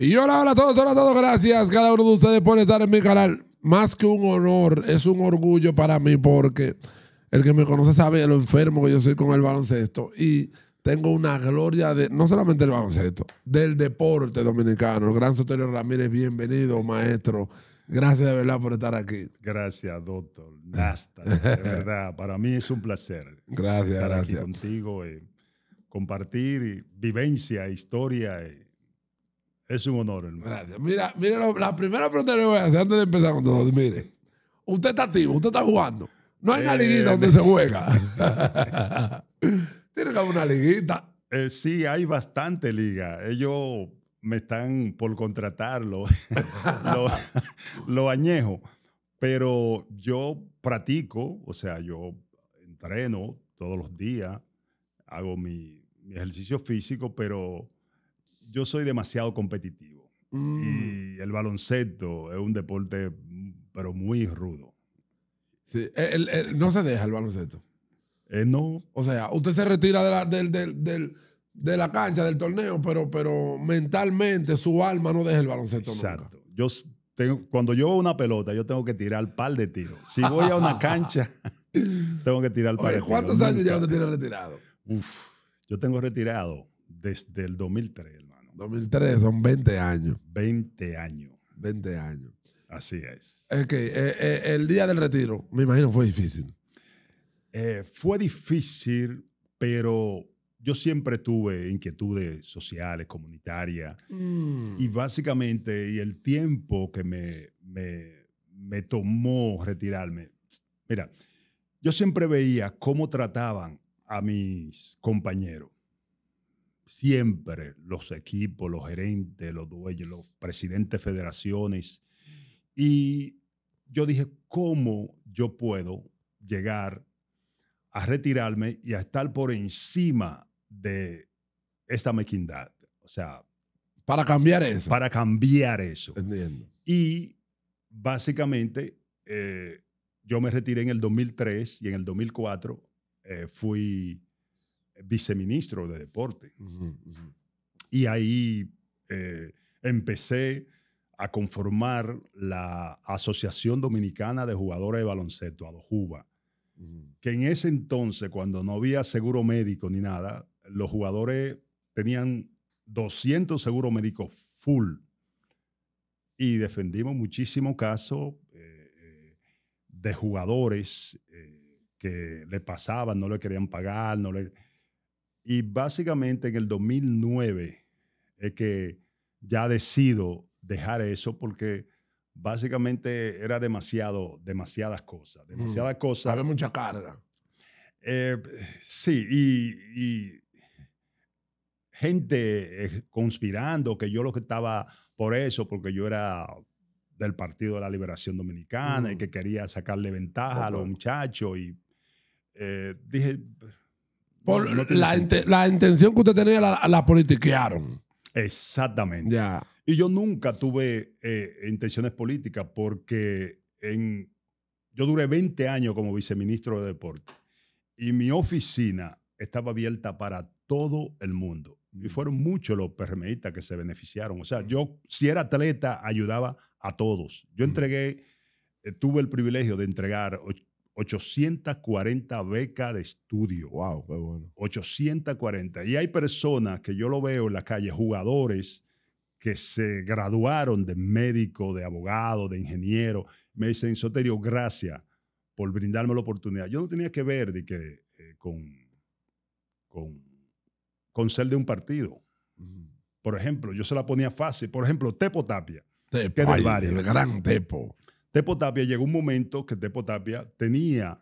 Y hola, hola a todos, hola a todos, gracias cada uno de ustedes por estar en mi canal. Más que un honor, es un orgullo para mí porque el que me conoce sabe lo enfermo que yo soy con el baloncesto y tengo una gloria de, no solamente el baloncesto, del deporte dominicano. El gran Sotero Ramírez, bienvenido, maestro. Gracias de verdad por estar aquí. Gracias, doctor. Nasta, de verdad. Para mí es un placer. Gracias, estar gracias. contigo, y eh, compartir vivencia, e historia. Eh, es un honor, hermano. Gracias. Mira, mira la primera pregunta que voy a hacer antes de empezar con todo. Mire, usted está activo, usted está jugando. No hay una eh, liguita donde eh, se juega. Eh, Tiene que haber una liguita. sí, hay bastante liga. Ellos me están por contratarlo, lo, añejo. Pero yo practico, o sea, yo entreno todos los días, hago mi ejercicio físico, pero yo soy demasiado competitivo. Mm. Y el baloncesto es un deporte, mm, pero muy rudo. Sí, no se deja el baloncesto. Eh, no. O sea, usted se retira de la, de la cancha, del torneo, pero, pero mentalmente su alma no deja el baloncesto. Exacto. Yo tengo, cuando yo una pelota, yo tengo que tirar un par de tiros. Si voy a una cancha, tengo que tirar par de ¿cuántos tiros. ¿Cuántos años ya usted tiene retirado? Uf, yo tengo retirado desde el 2003. 2003, son 20 años. 20 años. 20 años. Así es. Ok, eh, eh, el día del retiro, me imagino, fue difícil. Eh, fue difícil, pero yo siempre tuve inquietudes sociales, comunitarias, mm. y básicamente, y el tiempo que me, me tomó retirarme, mira, yo siempre veía cómo trataban a mis compañeros siempre los equipos, los gerentes, los dueños, los presidentes de federaciones. Y yo dije, ¿cómo yo puedo llegar a retirarme y a estar por encima de esta mezquindad? O sea... Para cambiar eso. Para cambiar eso. Entiendo. Y básicamente eh, yo me retiré en el 2003 y en el 2004 eh, fui viceministro de deporte. Y ahí eh, empecé a conformar la Asociación Dominicana de Jugadores de Baloncesto, ADOJUBA, que en ese entonces, cuando no había seguro médico ni nada, los jugadores tenían 200 seguros médicos full. Y defendimos muchísimos casos eh, eh, de jugadores que le pasaban, no le querían pagar, no le y básicamente en el 2009 es que ya decido dejar eso porque básicamente era demasiado, demasiadas cosas, mm. demasiadas cosas. Había mucha carga. Eh, sí, y, gente eh, conspirando que yo lo que estaba por eso, porque yo era del Partido de la Liberación Dominicana y mm. que quería sacarle ventaja a los muchachos y eh, dije, la, la, intención que usted tenía la, politiquearon. Exactamente. Y yo nunca tuve eh, intenciones políticas porque en, yo duré 20 años como viceministro de deporte y mi oficina estaba abierta para todo el mundo. Y mm. fueron muchos los PRMistas que se beneficiaron. O sea, mm. yo, si era atleta, ayudaba a todos. Yo mm. entregué, eh, tuve el privilegio de entregar 840 becas de estudio. Wow, qué bueno. 840. Y hay personas que yo lo veo en la calle, jugadores que se graduaron de médico, de abogado, de ingeniero. Me dicen, Soterio, gracias por brindarme la oportunidad. Yo no tenía que ver de que, eh, con, con, con ser de un partido. Por ejemplo, yo se la ponía fácil. Por ejemplo, Tepo Tapia. Tepo, que el gran Tepo. Tepo Tapia llegó un momento que Tepo Tapia tenía,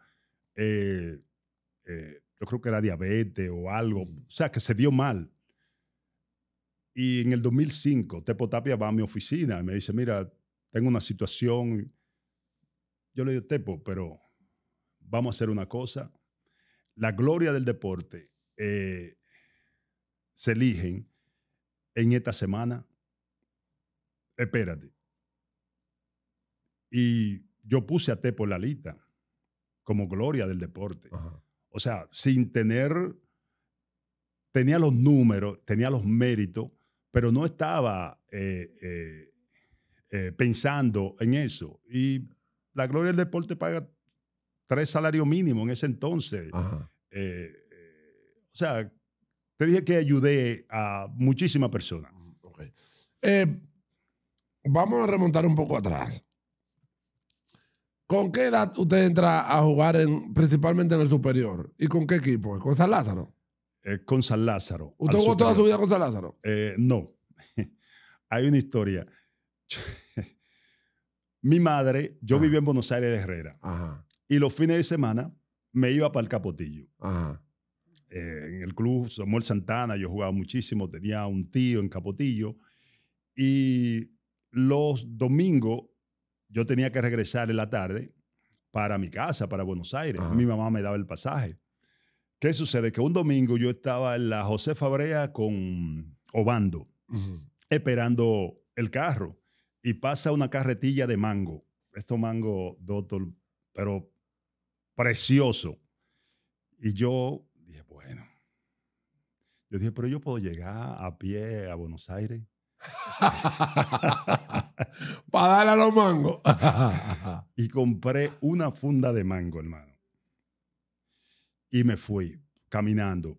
eh, eh, yo creo que era diabetes o algo, o sea, que se dio mal. Y en el 2005, Tepo Tapia va a mi oficina y me dice, mira, tengo una situación. Yo le digo, Tepo, pero vamos a hacer una cosa. La gloria del deporte eh, se eligen en esta semana. Espérate. Y yo puse a Tepo en la lista como gloria del deporte. O sea, sin tener, tenía los números, tenía los méritos, pero no estaba eh, eh, eh, pensando en eso. Y la gloria del deporte paga tres salarios mínimos en ese entonces. o sea, te dije que ayudé a muchísimas personas. vamos a remontar un poco atrás. ¿Con qué edad usted entra a jugar principalmente en el superior? ¿Y con qué equipo? ¿Con San Lázaro? con San Lázaro. ¿Usted jugó toda su vida con San Lázaro? Eh, no. Hay una historia. Mi madre, yo vivía en Buenos Aires de Herrera. Y los fines de semana me iba para el Capotillo. Eh, en el club Samuel Santana, yo jugaba muchísimo, tenía un tío en Capotillo. Y los domingos yo tenía que regresar en la tarde para mi casa, para Buenos Aires. Mi mamá me daba el pasaje. ¿Qué sucede? Que un domingo yo estaba en la José Fabrea con Obando, esperando el carro, y pasa una carretilla de mango. Esto mango, doctor, pero precioso. Y yo dije, bueno, yo dije, pero yo puedo llegar a pie a Buenos Aires. Para darle a los mangos. y compré una funda de mango, hermano. Y me fui caminando,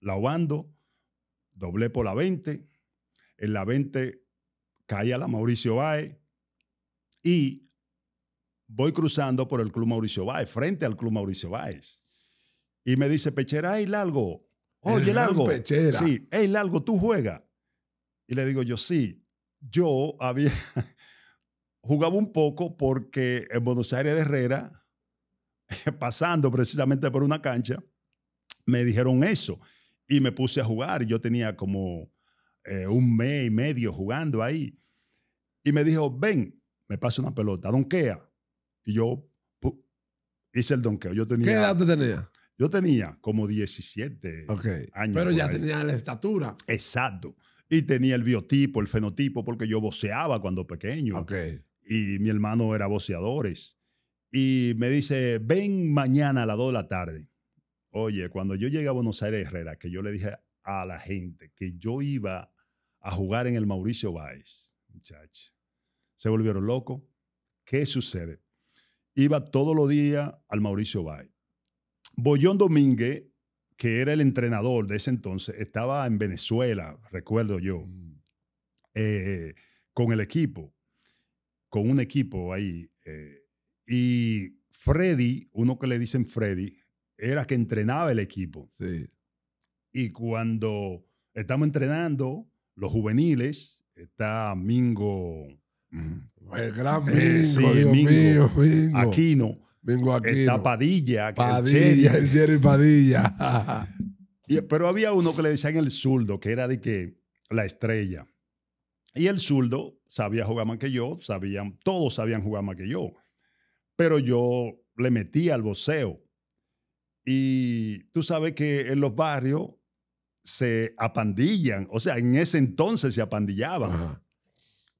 lavando, doblé por la 20. En la 20 caí a la Mauricio Bay y voy cruzando por el Club Mauricio Baez, frente al Club Mauricio Baez. Y me dice, Pechera, hey, Largo. Oye, el Sí, hey, Largo, tú juegas. Y le digo yo, sí, yo había jugaba un poco porque en Buenos Aires de Herrera, pasando precisamente por una cancha, me dijeron eso y me puse a jugar. Yo tenía como eh, un mes y medio jugando ahí. Y me dijo, ven, me pasa una pelota, donkea. Y yo hice el donkeo. Yo tenía, ¿Qué edad tú tenías? Yo tenía como 17 años. Pero ya tenía la estatura. Exacto. Y tenía el biotipo, el fenotipo, porque yo voceaba cuando pequeño. Y mi hermano era voceadores. Y me dice, ven mañana a las 2 de la tarde. Oye, cuando yo llegué a Buenos Aires Herrera, que yo le dije a la gente que yo iba a jugar en el Mauricio Báez, muchachos, se volvieron locos. ¿Qué sucede? Iba todos los días al Mauricio Báez. Bollón Domínguez que era el entrenador de ese entonces, estaba en Venezuela, recuerdo yo, mm. eh, con el equipo, con un equipo ahí. Eh, y Freddy, uno que le dicen Freddy, era que entrenaba el equipo. Y cuando estamos entrenando, los juveniles, está Mingo. Mm. El gran eh, Mingo, Mingo. Aquino. Vengo aquí. Padilla. Padilla, el Jerry, Padilla. pero había uno que le decían el zurdo, que era de que la estrella. Y el zurdo sabía jugar más que yo, sabían, todos sabían jugar más que yo. Pero yo le metía al voceo. Y tú sabes que en los barrios se apandillan, o sea, en ese entonces se apandillaban.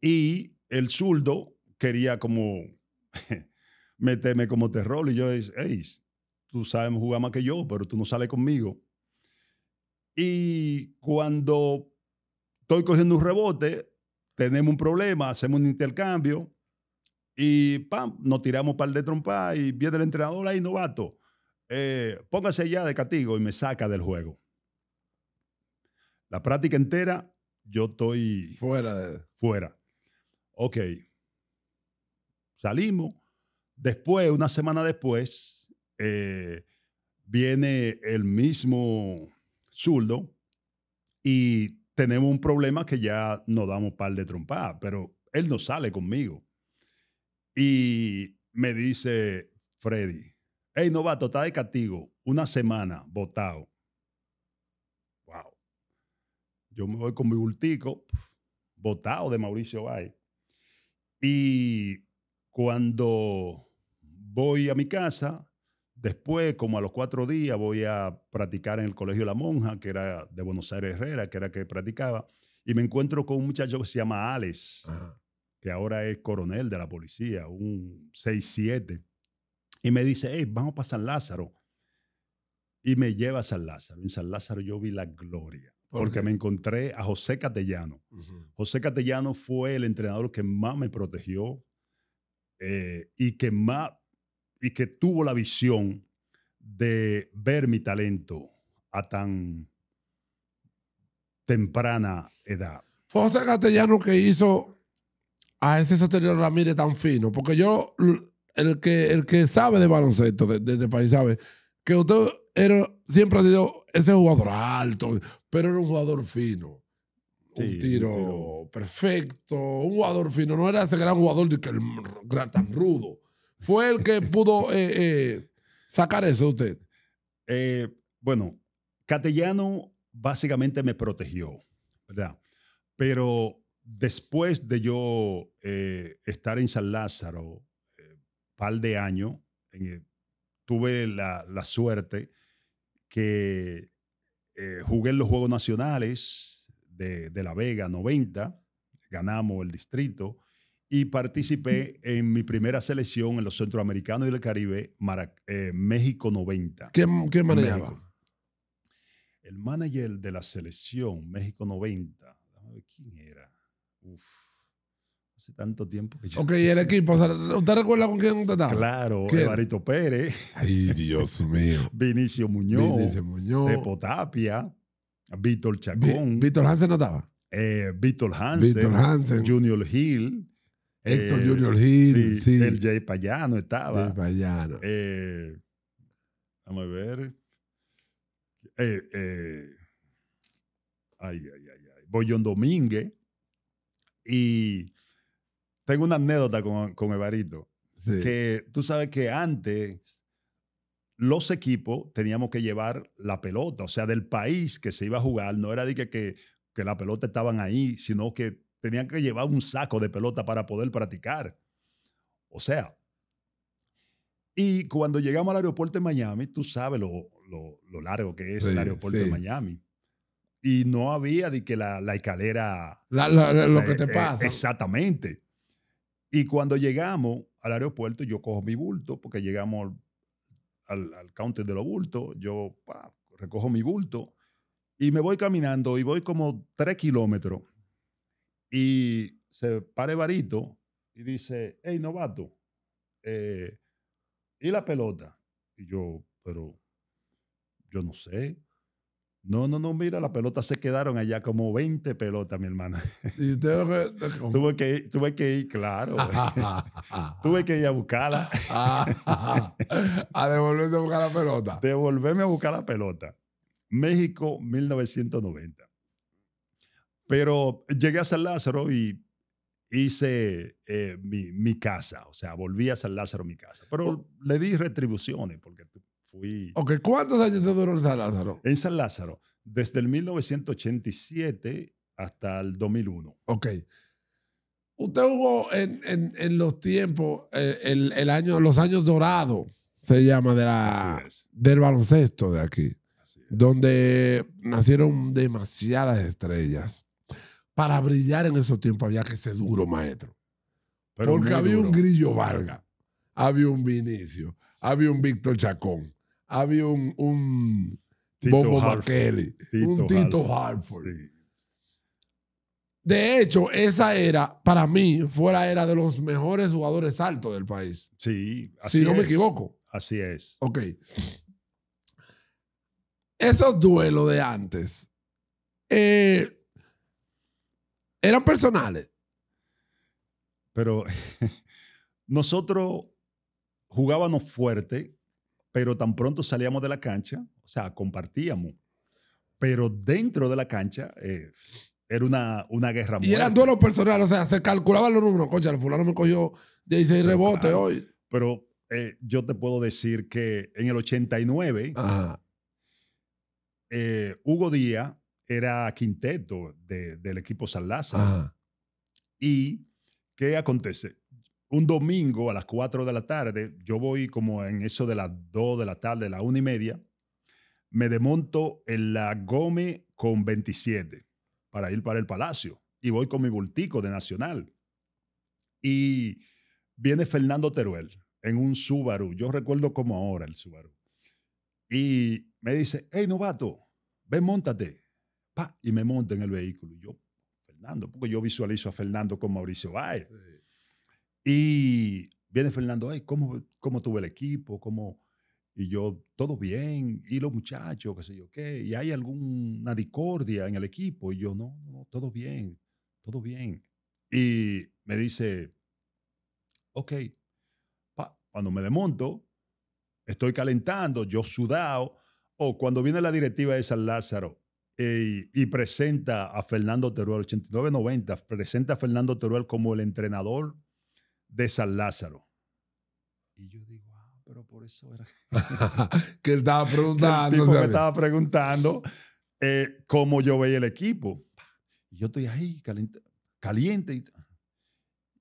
Y el zurdo quería como meterme como terror. Y yo digo: hey, tú sabes jugar más que yo, pero tú no sales conmigo. Y cuando estoy cogiendo un rebote, tenemos un problema, hacemos un intercambio y pam, nos tiramos para el de trompa y viene el entrenador ahí, novato, eh, póngase ya de castigo y me saca del juego. La práctica entera, yo estoy fuera. Fuera. Ok. Salimos, Después, una semana después, eh, viene el mismo zurdo y tenemos un problema que ya nos damos pal de trompada, pero él no sale conmigo. Y me dice Freddy, hey, novato, está de castigo, una semana, votado. Wow. Yo me voy con mi bultico, votado de Mauricio Bay. Y cuando voy a mi casa, después, como a los cuatro días, voy a practicar en el Colegio La Monja, que era de Buenos Aires Herrera, que era que practicaba, y me encuentro con un muchacho que se llama Alex, que ahora es coronel de la policía, un 6-7, y me dice, hey, vamos para San Lázaro. Y me lleva a San Lázaro. En San Lázaro yo vi la gloria porque me encontré a José Castellano. José Castellano fue el entrenador que más me protegió, eh, y, que más, y que tuvo la visión de ver mi talento a tan temprana edad. Fue José Castellano que hizo a ese Sotelio Ramírez tan fino, porque yo, el que, el que sabe de baloncesto desde el este país, sabe que usted era, siempre ha sido ese jugador alto, pero era un jugador fino un, tiro perfecto, un jugador fino. No era ese gran jugador de que el, tan rudo. Fue el que pudo eh, eh, sacar eso usted. Eh, bueno, Catellano básicamente me protegió, ¿verdad? Pero después de yo estar en San Lázaro, par de años, tuve la, la, suerte que jugué en los Juegos Nacionales de, La Vega, 90, ganamos el distrito y participé en mi primera selección en los centroamericanos y el Caribe, eh, México 90. ¿Qué, mm, qué manejaba? El manager de la selección México 90, ¿quién era? hace tanto tiempo que yo. Ok, el equipo, ¿usted recuerda con quién usted Claro, que Evarito Pérez. Ay, Dios mío. Vinicio Muñoz. Vinicio Muñoz. Potapia. Víctor Chacón. Víctor Hansen no estaba. Eh, Víctor Hansen, Víctor Hansen. Junior Hill. Héctor eh, Junior Hill. Sí, El Jay Payano estaba. Jay Payano. Eh, vamos a ver. ay, ay, ay, ay. Domínguez. Y tengo una anécdota con, con Evarito. Sí. Que tú sabes que antes los equipos teníamos que llevar la pelota, o sea, del país que se iba a jugar, no era de que, que, la pelota estaban ahí, sino que tenían que llevar un saco de pelota para poder practicar. O sea, y cuando llegamos al aeropuerto de Miami, tú sabes lo, largo que es el aeropuerto de Miami. Y no había de que la, escalera... lo que te eh, eh, pasa. exactamente. Y cuando llegamos al aeropuerto, yo cojo mi bulto, porque llegamos al, al counter de los bultos, yo recojo mi bulto y me voy caminando y voy como tres kilómetros y se pare Barito y dice, hey, novato, eh, ¿y la pelota? Y yo, pero yo no sé. No, no, no, mira, las pelotas se quedaron allá como 20 pelotas, mi hermana. Y tuve, que ir, tuve que ir, claro. tuve que ir a buscarla. a devolverme a buscar la pelota. Devolverme a buscar la pelota. México, 1990. Pero llegué a San Lázaro y hice eh, mi, casa. O sea, volví a San Lázaro mi casa. Pero le di retribuciones porque Ok, ¿cuántos años te duró en San Lázaro? En San Lázaro, desde el 1987 hasta el 2001. Ok. Usted hubo en, los tiempos, eh, el, el, año, los años dorados, se llama, de la, del baloncesto de aquí, donde nacieron demasiadas estrellas. Para brillar en esos tiempos había que ser duro, maestro. Porque había un Grillo Varga, había un Vinicio, había un Víctor Chacón, había un, Tito Bobo un Tito Hartford. De hecho, esa era, para mí, fuera era de los mejores jugadores altos del país. Sí, así Si no me equivoco. Así es. Ok. Esos duelos de antes eh, eran personales. Pero nosotros jugábamos fuerte pero tan pronto salíamos de la cancha, o sea, compartíamos. Pero dentro de la cancha eh, era una, una guerra. Y eran los personales, o sea, se calculaban los números. Coño, el fulano me cogió 16 rebotes hoy. Pero eh, yo te puedo decir que en el 89, eh, Hugo Díaz era quinteto del equipo San Lázaro. ¿Y qué acontece? un domingo a las 4 de la tarde, yo voy como en eso de las 2 de la tarde, la 1 y media, me desmonto en la Gome con 27 para ir para el Palacio y voy con mi bultico de Nacional. Y viene Fernando Teruel en un Subaru, yo recuerdo como ahora el Subaru. Y me dice, hey novato, ven, montate. Pa, y me monto en el vehículo. yo, Fernando, porque yo visualizo a Fernando con Mauricio Valle. Y viene Fernando, ay ¿cómo, ¿cómo tuvo el equipo? ¿Cómo? Y yo, todo bien, y los muchachos, qué sé yo qué, y hay alguna discordia en el equipo. Y yo, no, no, no, todo bien, todo bien. Y me dice, ok, cuando me desmonto, estoy calentando, yo sudado, o cuando viene la directiva de San Lázaro eh, y presenta a Fernando Teruel, 89-90, presenta a Fernando Teruel como el entrenador de San Lázaro. Y yo digo, ah, pero por eso era. que él estaba preguntando. Que el tipo me estaba preguntando eh, cómo yo veía el equipo. Y yo estoy ahí, caliente.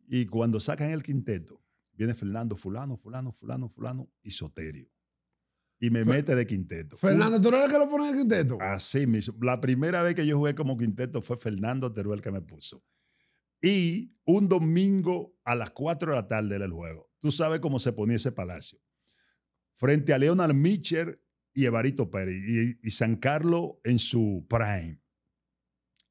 y, cuando sacan el quinteto, viene Fernando, fulano, fulano, fulano, fulano y Soterio. Y me mete de quinteto. Fernando Teruel que lo pone de quinteto. Así mismo. La primera vez que yo jugué como quinteto fue Fernando Teruel que me puso y un domingo a las 4 de la tarde del juego. Tú sabes cómo se ponía ese palacio. Frente a Leonard Mitchell y Evarito Pérez y, San Carlos en su prime.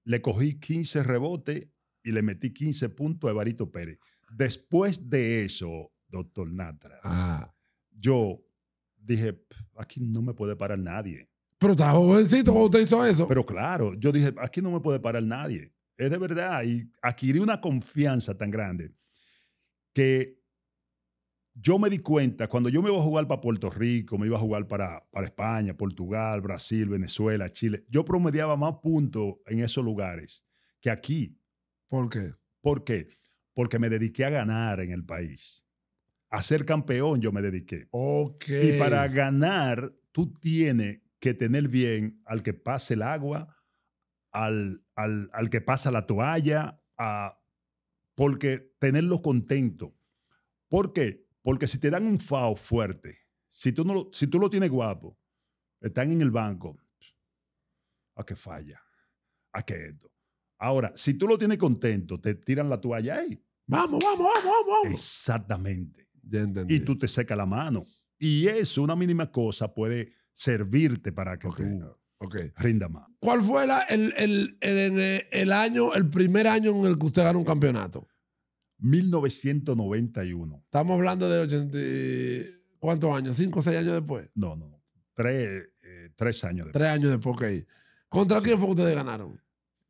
Le cogí 15 rebotes y le metí 15 puntos a Evarito Pérez. Después de eso, doctor Natra, ah. yo dije, aquí no me puede parar nadie. Pero estaba jovencito cuando usted hizo eso. Pero claro, yo dije, aquí no me puede parar nadie es de verdad, y adquirí una confianza tan grande que yo me di cuenta, cuando yo me iba a jugar para Puerto Rico, me iba a jugar para, para España, Portugal, Brasil, Venezuela, Chile, yo promediaba más puntos en esos lugares que aquí. ¿Por qué? ¿Por Porque me dediqué a ganar en el país. A ser campeón yo me dediqué. Ok. Y para ganar, tú tienes que tener bien al que pase el agua, al, al, que pasa la toalla, a, porque tenerlo contento. ¿Por qué? Porque si te dan un FAO fuerte, si tú, no lo, si tú lo tienes guapo, están en el banco, a que falla, a que esto. Ahora, si tú lo tienes contento, te tiran la toalla ahí. Vamos, vamos, vamos, vamos. Exactamente. Y tú te seca la mano. Y eso, una mínima cosa, puede servirte para que tú Rinda más. ¿Cuál fue la, el, el, año, el primer año en el que usted ganó un campeonato? 1991. Estamos hablando de 80. ¿Cuántos años? ¿Cinco o seis años después? No, no. Eh, tres, años después. Tres años después, ok. ¿Contra quién fue que ustedes ganaron?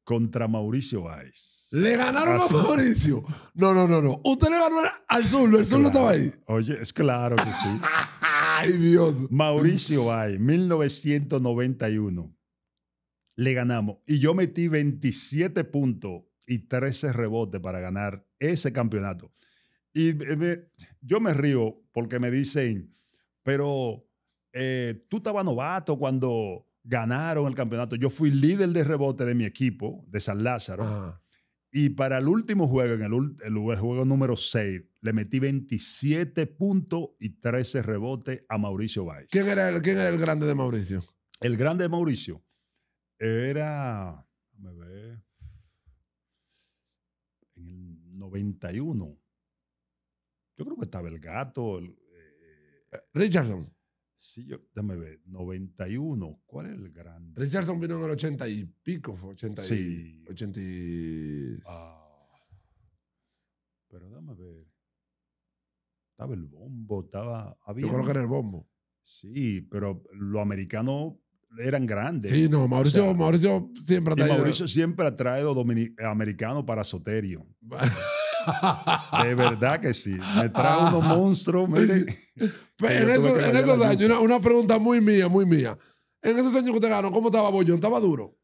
Contra Mauricio Valls. Le ganaron a Mauricio. No, no, no, no. Usted le ganó al sur, El sur no estaba ahí. Oye, es claro que sí. Ay, Dios. Mauricio Bay, 1991. Le ganamos. Y yo metí 27 puntos y 13 rebotes para ganar ese campeonato. Y eh, yo me río porque me dicen, pero eh, tú estabas novato cuando ganaron el campeonato. Yo fui líder de rebote de mi equipo, de San Lázaro. Y para el último juego, en el, juego número 6, le metí 27 puntos y 13 rebotes a Mauricio Báez. ¿Quién era el, era el grande de Mauricio? El grande de Mauricio era. Déjame ver. En el 91. Yo creo que estaba el gato. Eh, Richardson. Sí, yo, déjame ver, 91. ¿Cuál es el grande? Richardson vino en el 80 y pico, 80 y, sí. 80 y... Ah. pero déjame ver. Estaba el bombo, estaba... Había... Yo creo que era el bombo. Sí, pero los americanos eran grandes. Sí, no, Mauricio, Mauricio siempre ha traído... Mauricio siempre ha traído americanos para Soterio. De verdad que sí. Me trajo unos ah. monstruos, pues En, esos años, una, pregunta muy mía, muy mía. En esos años que usted ganó, ¿cómo estaba Bollón? ¿Estaba duro?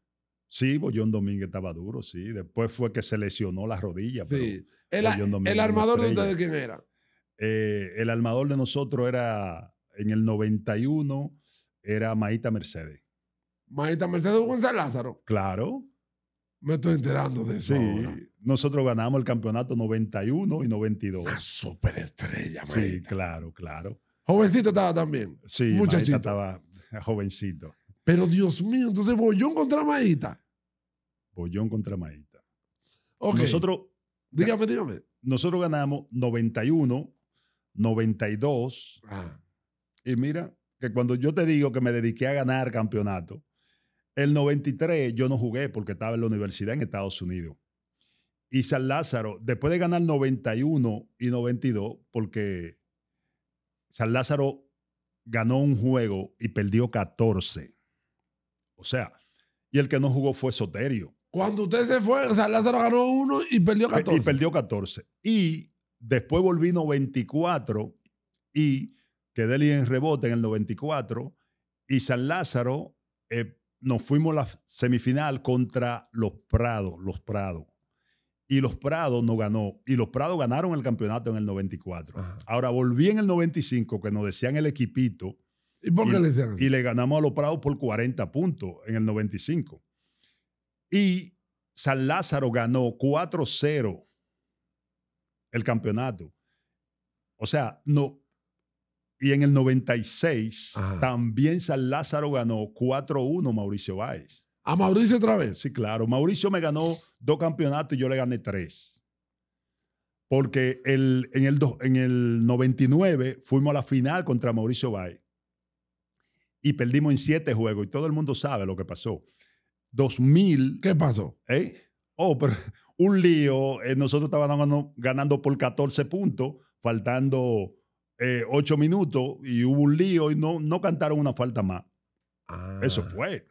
Sí, Bollón Domínguez estaba duro, sí. Después fue que se lesionó las rodillas. Sí. el, armador de ustedes quién era? Eh, el armador de nosotros era, en el 91, era Maíta Mercedes. Maíta Mercedes González Lázaro. Claro. Me estoy enterando de eso. Sí, nosotros ganamos el campeonato 91 y 92. Una superestrella, Marita. Sí, claro, claro. Jovencito estaba también. Sí, muchachito. estaba jovencito. Pero Dios mío, entonces Bollón contra Maíta. Bollón contra Maíta. Ok, Nosotros. Dígame, dígame. Nosotros ganamos 91, 92. Ah. Y mira, que cuando yo te digo que me dediqué a ganar campeonato, el 93 yo no jugué porque estaba en la universidad en Estados Unidos. Y San Lázaro, después de ganar 91 y 92, porque San Lázaro ganó un juego y perdió 14. O sea, y el que no jugó fue Soterio. Cuando usted se fue, San Lázaro ganó uno y perdió 14. Y perdió 14. Y después volví 94 y quedé en rebote en el 94 y San Lázaro eh, nos fuimos a la semifinal contra los Prados, los Prados. Y los Prados no ganó. Y los Prados ganaron el campeonato en el 94. Ahora volví en el 95, que nos decían el equipito. ¿Y por le Y le ganamos a los Prados por 40 puntos en el 95. Y San Lázaro ganó 4-0 el campeonato. O sea, no, y en el 96 también San Lázaro ganó 4-1 Mauricio Báez. ¿A Mauricio otra vez? Sí, claro. Mauricio me ganó dos campeonatos y yo le gané tres. Porque en, el, en el 99 fuimos a la final contra Mauricio Báez y perdimos en siete juegos y todo el mundo sabe lo que pasó. 2000. ¿Qué pasó? ¿eh? Oh, pero un lío. Eh, nosotros estábamos ganando por 14 puntos, faltando eh, ocho minutos y hubo un lío y no, no cantaron una falta más. Eso ah. fue.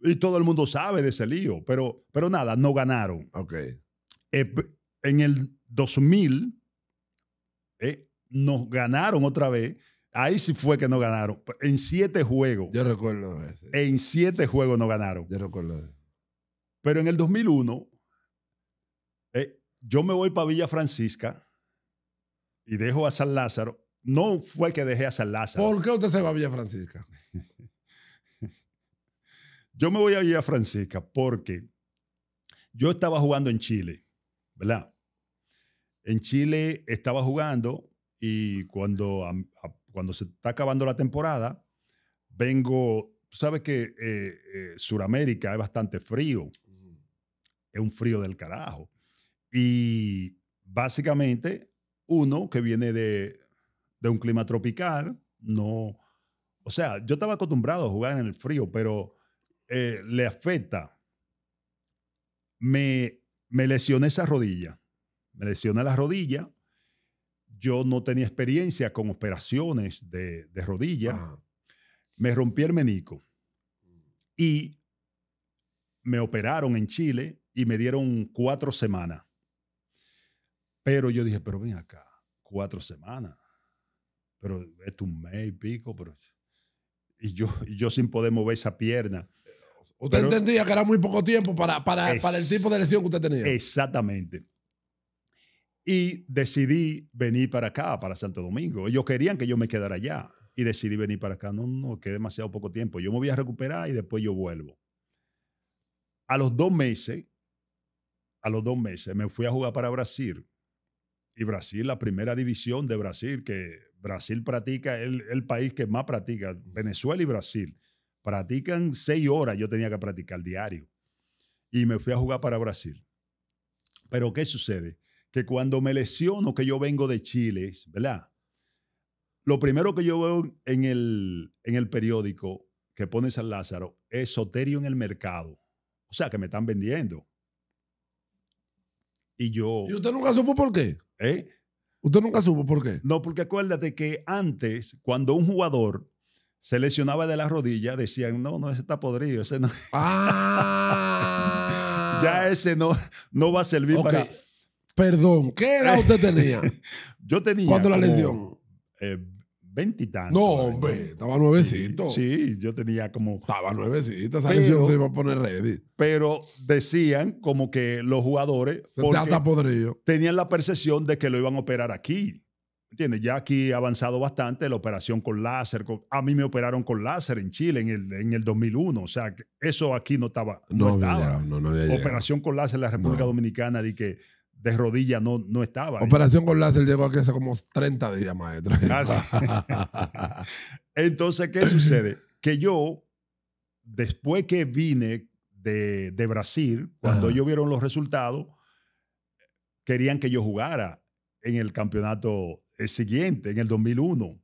Y todo el mundo sabe de ese lío, pero, pero nada, no ganaron. Eh, en el 2000 eh, nos ganaron otra vez. Ahí sí fue que no ganaron. En siete juegos. Yo recuerdo ese. En siete juegos no ganaron. Yo recuerdo Pero en el 2001, yo me voy para Villa Francisca y dejo a San Lázaro, no fue que dejé a San Lázaro. ¿Por qué usted se va a Villa Francisca? yo me voy a Villa Francisca porque yo estaba jugando en Chile, ¿verdad? En Chile estaba jugando y cuando, cuando se está acabando la temporada, vengo, tú sabes que eh, eh, Suramérica es bastante frío, es un frío del carajo. Y básicamente uno que viene de, un clima tropical, no... O sea, yo estaba acostumbrado a jugar en el frío, pero eh, le afecta. Me, me lesioné esa rodilla. Me lesioné la rodilla. Yo no tenía experiencia con operaciones de, de rodilla. Me rompí el menico. Y me operaron en Chile y me dieron cuatro semanas. Pero yo dije, pero ven acá, cuatro semanas. Pero es un mes y pico, pero... Y yo, yo sin poder mover esa pierna. Usted entendía que era muy poco tiempo para, para, el tipo de lesión que usted tenía. Exactamente. Y decidí venir para acá, para Santo Domingo. Ellos querían que yo me quedara allá. Y decidí venir para acá. No, no, que demasiado poco tiempo. Yo me voy a recuperar y después yo vuelvo. A los dos meses, a los dos meses, me fui a jugar para Brasil y Brasil, la primera división de Brasil, que Brasil practica, el, el país que más practica, Venezuela y Brasil, practican seis horas, yo tenía que practicar diario. Y me fui a jugar para Brasil. Pero ¿qué sucede? Que cuando me lesiono, que yo vengo de Chile, ¿verdad? Lo primero que yo veo en el, en el periódico que pone San Lázaro es Soterio en el mercado. O sea, que me están vendiendo. Y yo. ¿Y usted nunca supo por qué? ¿Eh? ¿Usted nunca supo por qué? No, porque acuérdate que antes, cuando un jugador se lesionaba de la rodilla, decían, no, no, ese está podrido, ese no. Ah. ya ese no, no va a servir para. Perdón, ¿qué edad usted tenía? yo tenía. ¿Cuándo la lesión? Eh, veintitantos. No, hombre, estaba nuevecito. Sí, yo tenía como. Estaba nuevecito, esa pero, se iba a poner ready. Pero decían como que los jugadores. podrido. Tenían la percepción de que lo iban a operar aquí. ¿Entiendes? Ya aquí ha avanzado bastante la operación con láser. Con, a mí me operaron con láser en Chile en el, 2001. O sea, eso aquí no estaba. No, no operación con láser en la República Dominicana. De que de rodilla no, no estaba. Operación con láser llegó aquí hace como 30 días, maestro. Entonces, ¿qué sucede? Que yo, después que vine de, Brasil, cuando ellos vieron los resultados, querían que yo jugara en el campeonato eh, siguiente, en el 2001.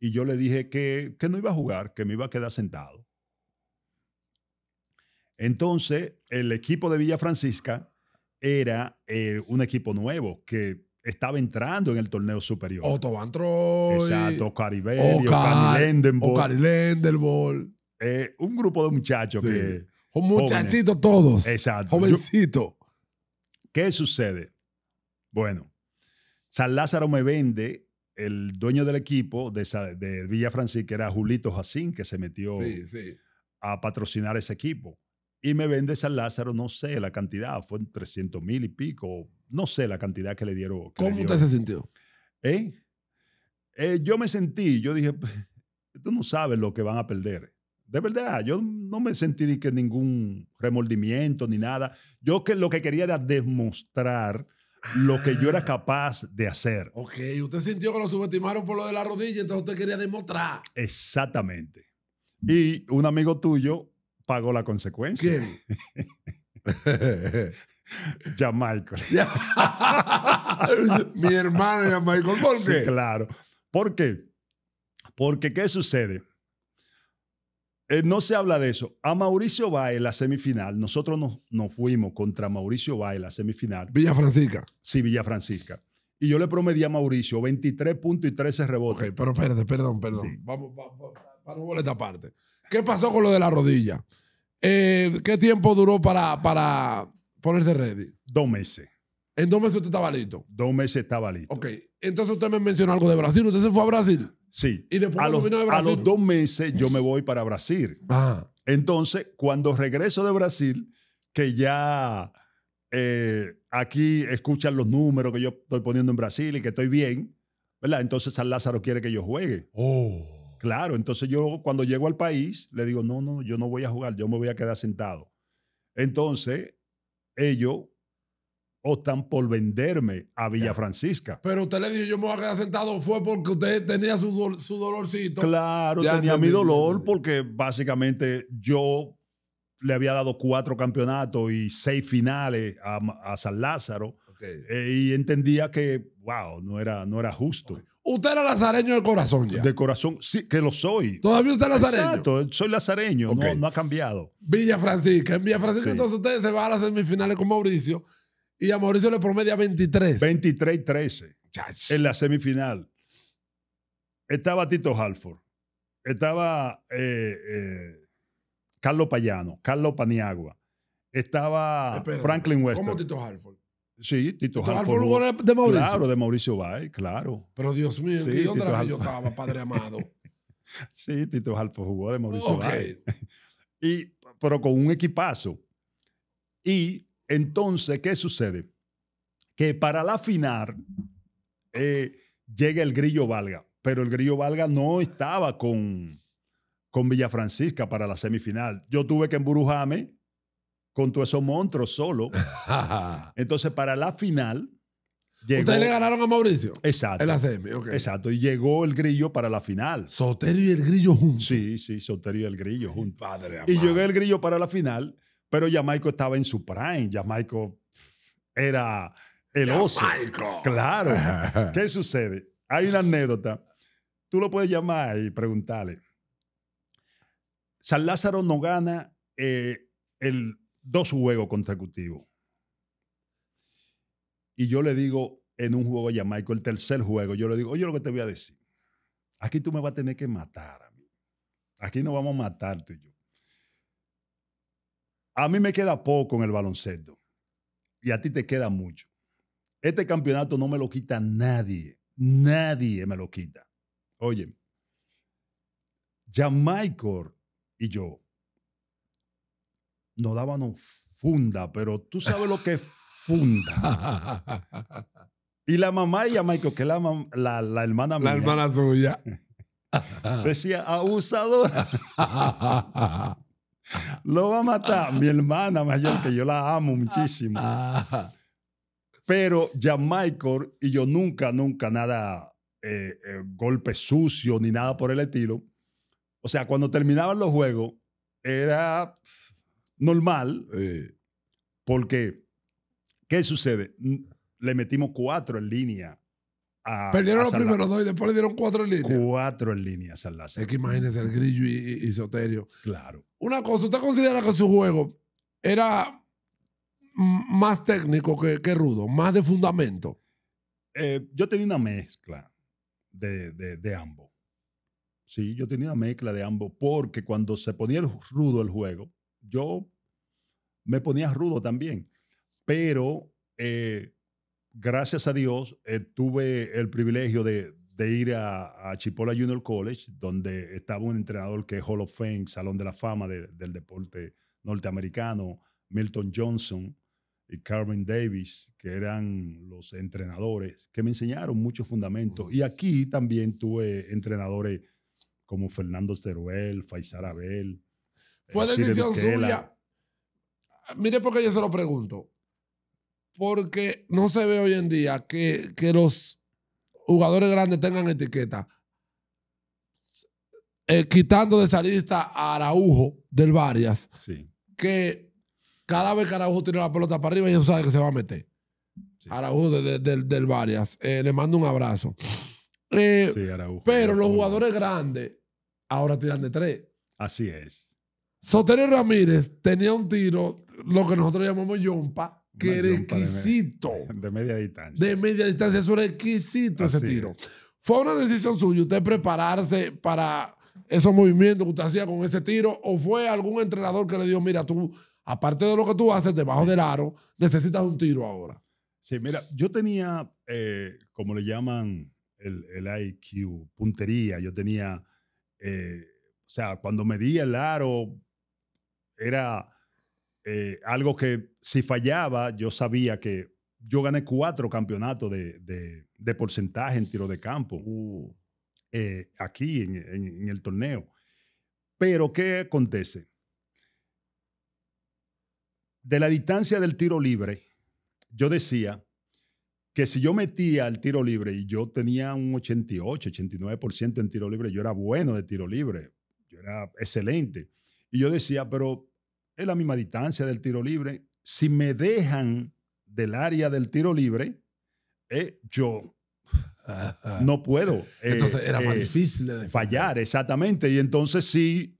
Y yo le dije que, que no iba a jugar, que me iba a quedar sentado. Entonces, el equipo de Villa Francisca era eh, un equipo nuevo que estaba entrando en el torneo superior. Otto Van Troy. Exacto, eh, un grupo de muchachos que... Muchachitos todos. Exacto. Jovencito. ¿Qué sucede? Bueno, San Lázaro me vende el dueño del equipo de, Villa Francisco que era Julito Jacín, que se metió a patrocinar ese equipo y me vende San Lázaro, no sé la cantidad, fue 300 mil y pico, no sé la cantidad que le dieron. ¿Cómo usted se sintió? yo me sentí, yo dije, pues, tú no sabes lo que van a perder. De verdad, yo no me sentí que ningún remordimiento ni nada. Yo que lo que quería era demostrar lo que yo era ah. capaz de hacer. Ok, usted sintió que lo subestimaron por lo de la rodilla, entonces usted quería demostrar. Exactamente. Y un amigo tuyo pagó la consecuencia. ¿Quién? ya Michael. Mi hermano ya Michael. ¿Por qué? Sí, claro. ¿Por qué? Porque, ¿qué sucede? Eh, no se habla de eso. A Mauricio va en la semifinal, nosotros nos, fuimos contra Mauricio va en la semifinal. Villa Francisca. Sí, Villa Francisca. Y yo le promedí a Mauricio 23 puntos y 13 rebotes. Ok, pero espérate, perdón, perdón. Vamos, vamos, para esta parte. ¿Qué pasó con lo de la rodilla? Eh, ¿Qué tiempo duró para, para ponerse ready? Dos meses. ¿En dos meses usted estaba listo? Dos meses estaba listo. Ok. Entonces usted me mencionó algo de Brasil. ¿Usted se fue a Brasil? Sí. ¿Y después a los, de Brasil? A los dos meses yo me voy para Brasil. Ajá. Entonces, cuando regreso de Brasil, que ya eh, aquí escuchan los números que yo estoy poniendo en Brasil y que estoy bien, ¿verdad? Entonces San Lázaro quiere que yo juegue. Oh. Claro, entonces yo cuando llego al país le digo, no, no, yo no voy a jugar, yo me voy a quedar sentado. Entonces, ellos optan por venderme a Villa Francisca. Pero usted le dijo, yo me voy a quedar sentado, fue porque usted tenía su, dolorcito. Claro, tenía mi dolor porque básicamente yo le había dado cuatro campeonatos y seis finales a, San Lázaro. Eh, y entendía que, wow, no era, no era justo. Usted era lazareño de corazón ya. De corazón, sí, que lo soy. Todavía usted es lazareño. Exacto, soy lazareño, no, ha cambiado. Villa Francisca, en Villa Francisca, entonces ustedes se van a las semifinales con Mauricio y a Mauricio le promedia 23. 23 13. En la semifinal. Estaba Tito Halford, estaba eh, eh, Carlos Payano, Carlos Paniagua, estaba Franklin West. ¿Cómo Tito Halford? Sí, Tito Jalfo jugó de Mauricio? Claro, de Mauricio Bay, claro. Pero Dios mío, ¿y dónde yo estaba, padre amado? sí, Tito Jalfo jugó de Mauricio Bay. Y, pero con un equipazo. Y entonces, ¿qué sucede? Que para la final eh, llega el Grillo Valga, pero el Grillo Valga no estaba con, con para la semifinal. Yo tuve que emburujarme con todos esos monstruos solo. Entonces, para la final. Llegó, Ustedes le ganaron a Mauricio. Exacto. En la semi, Exacto. Y llegó el grillo para la final. Sotero y el grillo juntos. Sí, sí, Sotero y el grillo juntos. Padre y llegó el grillo para la final, pero Jamaico estaba en su prime. Jamaico era el oso. Jamaico. Claro. ¿Qué sucede? Hay una anécdota. Tú lo puedes llamar y preguntarle. San Lázaro no gana eh, el, dos juegos consecutivos. Y yo le digo en un juego ya, Michael, el tercer juego, yo le digo, oye lo que te voy a decir. Aquí tú me vas a tener que matar a mí. Aquí nos vamos a matar tú y yo. A mí me queda poco en el baloncesto y a ti te queda mucho. Este campeonato no me lo quita nadie. Nadie me lo quita. Oye, ya y yo no daban funda, pero tú sabes lo que es funda. Y la mamá y ella, Michael, que es la, la, hermana mía. La hermana tuya. Decía, abusadora. Lo va a matar mi hermana mayor, que yo la amo muchísimo. Pero ya Michael y yo nunca, nunca nada, eh, eh, golpe sucio ni nada por el estilo. O sea, cuando terminaban los juegos, era normal, eh, porque ¿qué sucede? Le metimos cuatro en línea. A, Perdieron los primeros dos y después le dieron cuatro en línea. Cuatro en línea a San Es que imagínese el grillo y, Soterio. Claro. Una cosa, ¿usted considera que su juego era más técnico que, rudo, más de fundamento? Eh, yo tenía una mezcla de, de ambos. Sí, yo tenía una mezcla de ambos, porque cuando se ponía el rudo el juego, yo me ponía rudo también, pero eh, gracias a Dios eh, tuve el privilegio de, ir a, Chipola Junior College, donde estaba un entrenador que es Hall of Fame, Salón de la Fama del deporte norteamericano, Milton Johnson y Carmen Davis, que eran los entrenadores que me enseñaron muchos fundamentos. Y aquí también tuve entrenadores como Fernando Teruel, Faisal Abel, fue decisión suya. Mire porque yo se lo pregunto. Porque no se ve hoy en día que, los jugadores grandes tengan etiqueta. Eh, quitando de salida a Araujo del Varias. Sí. Que cada vez que Araujo tira la pelota para arriba, ellos sabe que se va a meter. Araujo del, Varias. Eh, le mando un abrazo. Eh, sí, Araujo, pero los jugadores grandes ahora tiran de tres. Así es. Sotero Ramírez tenía un tiro, lo que nosotros llamamos yompa, que era exquisito. De, media distancia. De media distancia, eso era exquisito ese tiro. ¿Fue una decisión suya usted prepararse para esos movimientos que usted hacía con ese tiro? ¿O fue algún entrenador que le dijo, mira, tú, aparte de lo que tú haces debajo del aro, necesitas un tiro ahora? Sí, mira, yo tenía, eh, como le llaman el, IQ, puntería, yo tenía, eh, o sea, cuando medía el aro, era eh, algo que si fallaba, yo sabía que yo gané cuatro campeonatos de, porcentaje en tiro de campo uh. eh, aquí en, el torneo. Pero, ¿qué acontece? De la distancia del tiro libre, yo decía que si yo metía el tiro libre y yo tenía un 88, 89% en tiro libre, yo era bueno de tiro libre, yo era excelente. Y yo decía, pero es la misma distancia del tiro libre. Si me dejan del área del tiro libre, eh, yo no puedo. entonces eh, era más eh, difícil de fallar, exactamente. Y entonces sí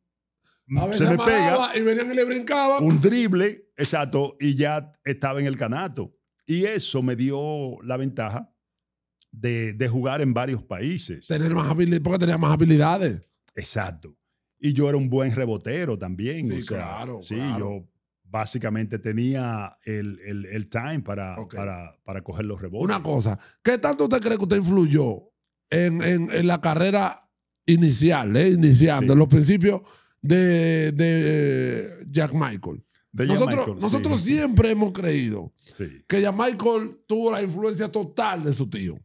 se me pega. Y venían le brincaban. Un drible, exacto, y ya estaba en el canato. Y eso me dio la ventaja de, jugar en varios países. Tener más porque tenía más habilidades. Exacto. Y yo era un buen rebotero también. claro. Sí, yo básicamente tenía el, time para, para, coger los rebotes. Una cosa, ¿qué tanto usted cree que usted influyó en, la carrera inicial, eh, iniciando, en los principios de, eh, Jack Michael? De nosotros, Michael, nosotros siempre hemos creído que Jack Michael tuvo la influencia total de su tío.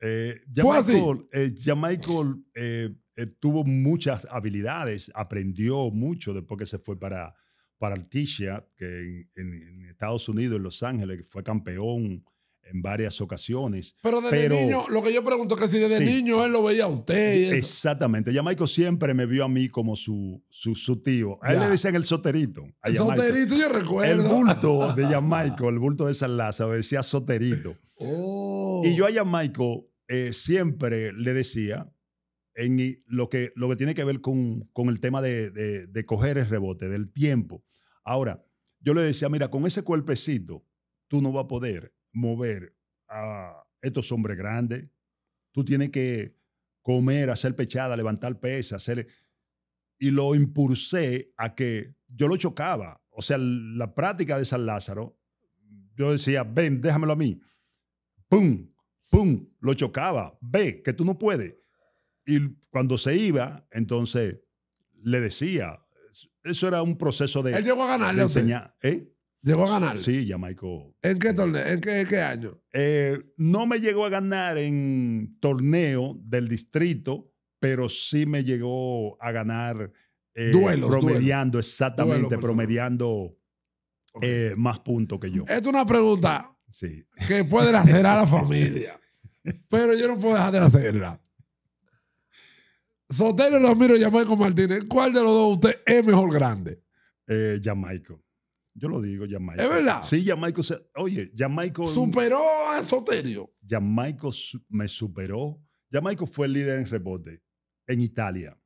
Eh, Fue Michael, así. Michael, eh, eh, eh, tuvo muchas habilidades, aprendió mucho después que se fue para, para Articia, que en, Estados Unidos, en Los Ángeles, fue campeón en varias ocasiones. Pero desde niño, lo que yo pregunto es que si desde niño él lo veía a usted. Exactamente. Yamaico siempre me vio a mí como su, su, tío. A él le decían el soterito. el soterito, yo recuerdo. El bulto de Yamaico, el bulto de San Lázaro, decía soterito. Oh. Y yo a Yamaico eh, siempre le decía, en lo que, lo que tiene que ver con, el tema de, coger el rebote, del tiempo. Ahora, yo le decía, mira, con ese cuerpecito, tú no vas a poder mover a estos hombres grandes. Tú tienes que comer, hacer pechada, levantar pesas, hacer... Y lo impulsé a que yo lo chocaba. O sea, la práctica de San Lázaro, yo decía, ven, déjamelo a mí. ¡Pum! ¡Pum! Lo chocaba. Ve, que tú no puedes y cuando se iba, entonces le decía, eso era un proceso de... Él llegó a ¿eh? Llegó a ganar. Sí, ¿En qué torneo? ¿En qué, año? Eh, no me llegó a ganar en torneo del distrito, pero sí me llegó a ganar eh, duelos, promediando, exactamente, promediando eh, más puntos que yo. es una pregunta que puede hacer a la familia, pero yo no puedo dejar de hacerla. Sotero Ramiro y Jamaico Martínez, ¿cuál de los dos usted es mejor grande? Eh, Jamaico. Yo lo digo, Jamaico. ¿Es verdad? Sí, Jamaico. oye, Jamaico. Superó a Soterio. Jamaico me superó. Jamaico fue el líder en rebote en Italia.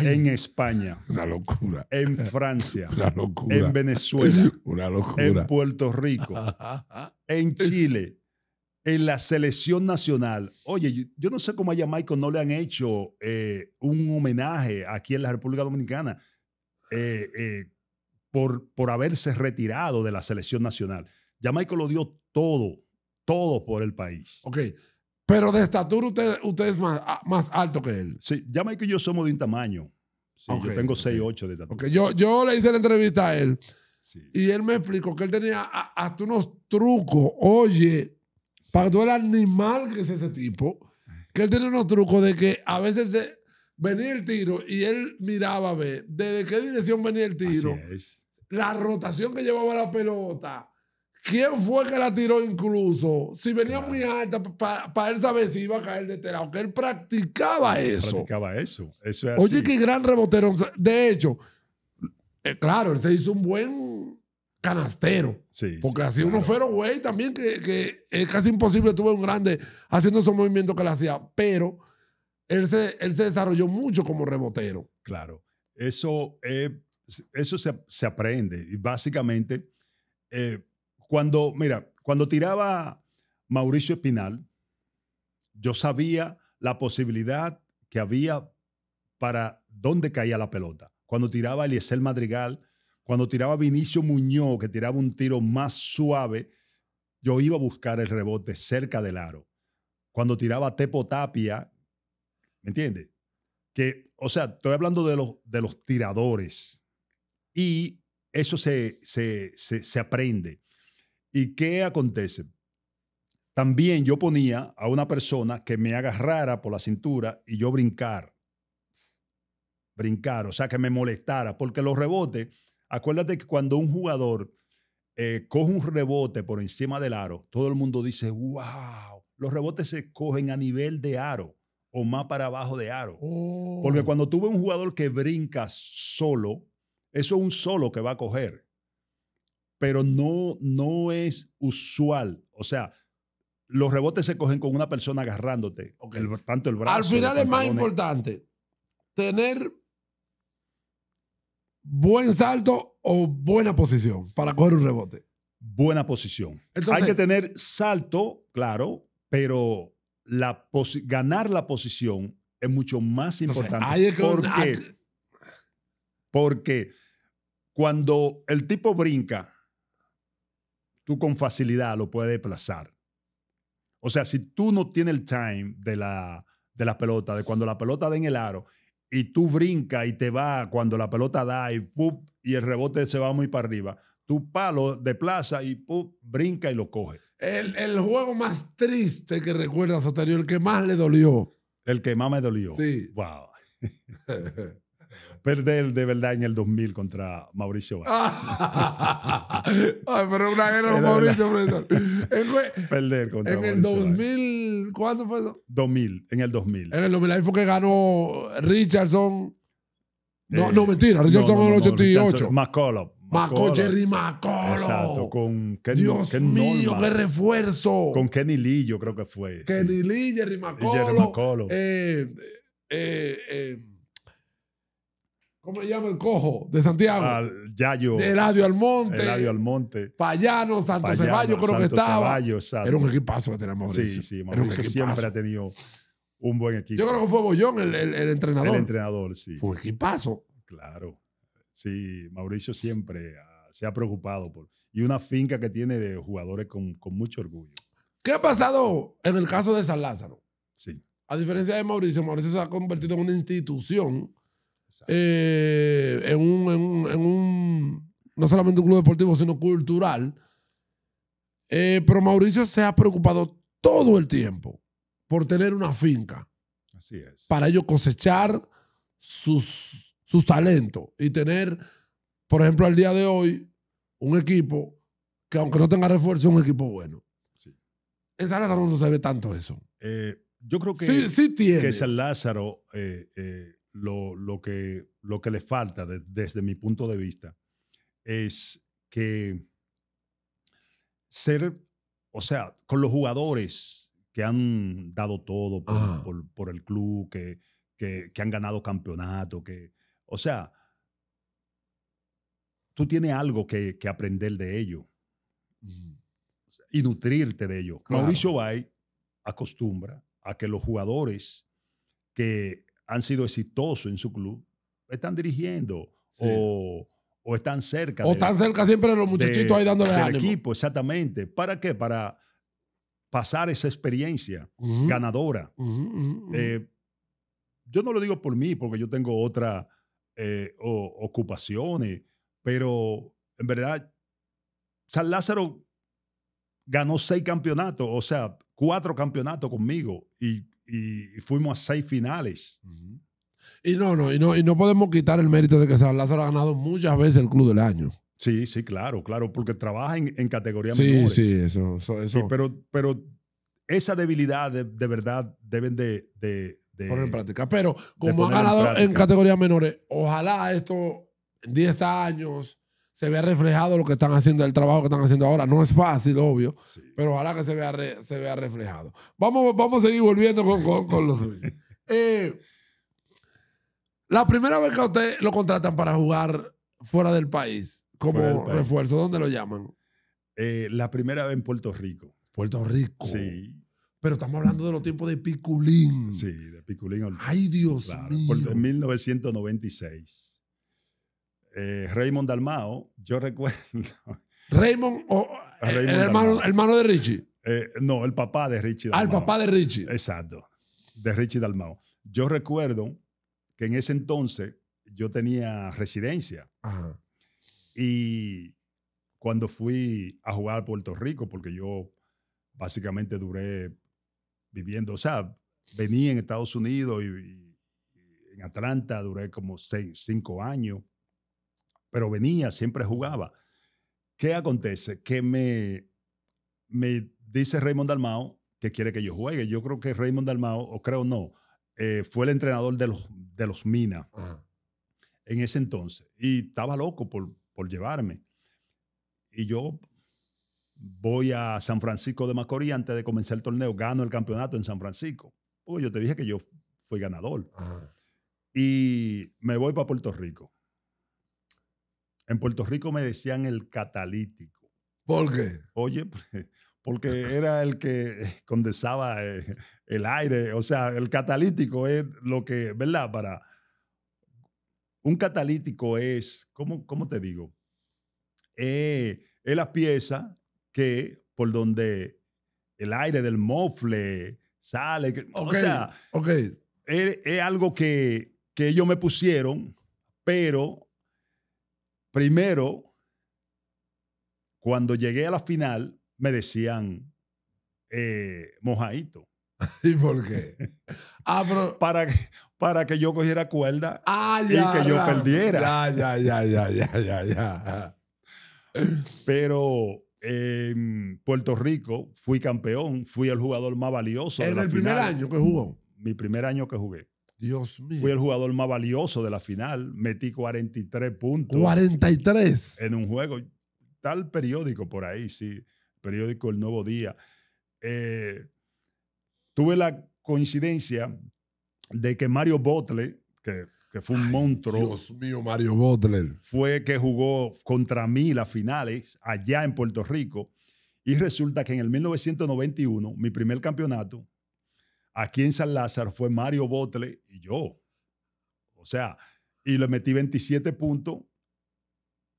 en España. Una locura. En Francia. Una locura. En Venezuela. Una locura. En Puerto Rico. en Chile en la selección nacional. Oye, yo, no sé cómo a Jamaica no le han hecho eh, un homenaje aquí en la República Dominicana eh, eh, por, por haberse retirado de la selección nacional. Jamaica lo dio todo, todo por el país. Ok, pero de estatura usted, usted es más, ah, más alto que él. Sí, Jamaica y yo somos de un tamaño. Sí, yo tengo 6, 8 de estatura. Okay. Yo, yo le hice la entrevista a él y él me explicó que él tenía hasta unos trucos. Oye, todo el animal que es ese tipo. Que él tiene unos trucos de que a veces venía el tiro y él miraba a ver desde qué dirección venía el tiro. La rotación que llevaba la pelota. ¿Quién fue que la tiró incluso? Si venía muy alta, para él saber si iba a caer de este lado. Que él practicaba eso. Practicaba eso. eso Oye, qué gran rebotero. De hecho, eh, claro, él se hizo un buen canastero. porque así uno fueron, güey, también que, es casi imposible. Tuve un grande haciendo esos movimientos que le hacía, pero él se, él se desarrolló mucho como rebotero. Claro, eso, eh, eso se, aprende. Y básicamente, eh, cuando, mira, cuando tiraba Mauricio Espinal, yo sabía la posibilidad que había para dónde caía la pelota. Cuando tiraba Eliezer Madrigal, cuando tiraba Vinicio Muñoz, que tiraba un tiro más suave, yo iba a buscar el rebote cerca del aro. Cuando tiraba Tepo Tapia, ¿me entiendes? Que, o sea, estoy hablando de los, de los tiradores. Y eso se, se, se aprende. ¿Y qué acontece? También yo ponía a una persona que me agarrara por la cintura y yo brincar. Brincar, o sea, que me molestara, porque los rebotes Acuérdate que cuando un jugador eh, coge un rebote por encima del aro, todo el mundo dice, wow, los rebotes se cogen a nivel de aro o más para abajo de aro. Oh. Porque cuando tú ves un jugador que brinca solo, eso es un solo que va a coger. Pero no, no es usual. O sea, los rebotes se cogen con una persona agarrándote. el Al final es más importante tener buen salto o buena posición para coger un rebote. Buena posición. Hay que tener salto, claro, pero la ganar la posición es mucho más importante. ¿Por qué? Porque cuando el tipo brinca, tú con facilidad lo puedes desplazar. O sea, si tú no tienes el time de la, de la pelota, de cuando la pelota da en el aro, y tú brincas y te va cuando la pelota da y, y el rebote se va muy para arriba. Tu palo de plaza y brinca y lo coge. El, juego más triste que recuerdas, Sotario, el que más le dolió. El que más me dolió. Sí. Wow. perder de verdad en el 2000 contra Mauricio Ay, pero una guerra con Mauricio, profesor. perder contra en Mauricio En el 2000, ¿cuándo fue eso? 2000, en el 2000. En el 2000, ahí fue que ganó Richardson. No, eh, mentira, Richardson en el 88. Macolo. Maco, Jerry Macolo. Exacto, con Kenny Dios mío, qué refuerzo. Con Kenny Lee, yo creo que fue. Kenny Lee, Jerry Macolo. Jerry Eh, eh, eh ¿Cómo se llama el cojo? De Santiago. Al Yayo. De Radio Almonte. Radio Almonte. Payano, Santo Payano, Ceballo, creo que estaba. Ceballo, exacto. Era un equipazo que tenía Mauricio. Sí, sí, Mauricio siempre ha tenido un buen equipo. Yo creo que fue Bollón el, entrenador. El entrenador, sí. Fue un equipazo. Claro. Sí, Mauricio siempre se ha preocupado por. Y una finca que tiene de jugadores con mucho orgullo. ¿Qué ha pasado en el caso de San Lázaro? Sí. A diferencia de Mauricio, Mauricio se ha convertido en una institución eh, en, un, no solamente un club deportivo, sino cultural. Eh, pero Mauricio se ha preocupado todo el tiempo por tener una finca. Así Para ellos cosechar sus, sus talentos y tener, por ejemplo, al día de hoy, un equipo que aunque no tenga refuerzo, es un equipo bueno. En San Lázaro no se ve tanto eso. Eh, yo creo que, sí, que San Lázaro lo, que, lo que le falta desde mi punto de vista es que ser, o sea, con los jugadores que han dado todo por, el club, que, que, han ganado campeonato, que, o sea, tú tienes algo que, aprender de ello y nutrirte de ello. Mauricio Bay acostumbra a que los jugadores que han sido exitosos en su club, están dirigiendo o, están cerca. O están cerca siempre de los muchachitos ahí dándole el equipo, exactamente. ¿Para qué? Para pasar esa experiencia ganadora. Eh, yo no lo digo por mí, porque yo tengo otras eh, ocupaciones, pero en verdad, San Lázaro ganó seis campeonatos, o sea, cuatro campeonatos conmigo y y, fuimos a seis finales. Y no, no, y no, y no podemos quitar el mérito de que San Lázaro ha ganado muchas veces el Club del Año. Sí, sí, claro, claro, porque trabaja en, categorías menores. Sí, eso, eso, eso. pero, pero esa debilidad de, verdad deben de, poner en práctica. Pero como ha ganado en, categorías menores, ojalá esto en 10 años se ve reflejado lo que están haciendo, el trabajo que están haciendo ahora. No es fácil, obvio, pero ojalá que se vea, se vea reflejado. Vamos, vamos a seguir volviendo con, con, los eh, la primera vez que a usted lo contratan para jugar fuera del país, como refuerzo, ¿dónde lo llaman? Eh, la primera vez en Puerto Rico. Puerto Rico. Sí. Pero estamos hablando de los tiempos de Piculín. Sí, de Piculín. Ay, Dios En 1996. Eh, Raymond Dalmao, yo recuerdo. Raymond, o, el hermano, de Richie. Eh, no, el papá de Richie. Dalmao. Ah, el papá de Richie. Exacto, de Richie Dalmao. Yo recuerdo que en ese entonces yo tenía residencia. Y cuando fui a jugar a Puerto Rico, porque yo básicamente duré viviendo, o sea, venía en Estados Unidos y, en Atlanta, duré como seis, cinco años pero venía, siempre jugaba. ¿Qué acontece? Que me, me dice Raymond Dalmao que quiere que yo juegue. Yo creo que Raymond Dalmao, o creo no, eh, fue el entrenador de los, de los Minas en ese entonces. Y estaba loco por, por llevarme. Y yo voy a San Francisco de Macorís antes de comenzar el torneo. Gano el campeonato en San Francisco. yo te dije que yo fui ganador. Y me voy para Puerto Rico. En Puerto Rico me decían el catalítico. ¿Por qué? Oye, pues, porque era el que condensaba eh, el aire. O sea, el catalítico es lo que, ¿verdad? Para. Un catalítico es, ¿cómo, cómo te digo? Eh, es la pieza que por donde el aire del mofle sale. o sea, es, es, algo que, que ellos me pusieron, pero Primero, cuando llegué a la final, me decían eh, mojadito. ¿Y por qué? Ah, para, que, para que yo cogiera cuerda ah, y que yo perdiera. Ya, ya, ya, ya, ya, ya. Pero en Puerto Rico fui campeón, fui el jugador más valioso. ¿En el primer año que jugó? Mi primer año que jugué. Dios mío. Fui el jugador más valioso de la final. Metí 43 puntos. 43. En un juego. Tal periódico por ahí, sí. Periódico El Nuevo Día. Eh, tuve la coincidencia de que Mario Botler, que, fue un monstruo. Dios mío, Mario Botler, Fue que jugó contra mí las finales allá en Puerto Rico. Y resulta que en el 1991, mi primer campeonato, Aquí en San Lázaro fue Mario Botle y yo. O sea, y le metí 27 puntos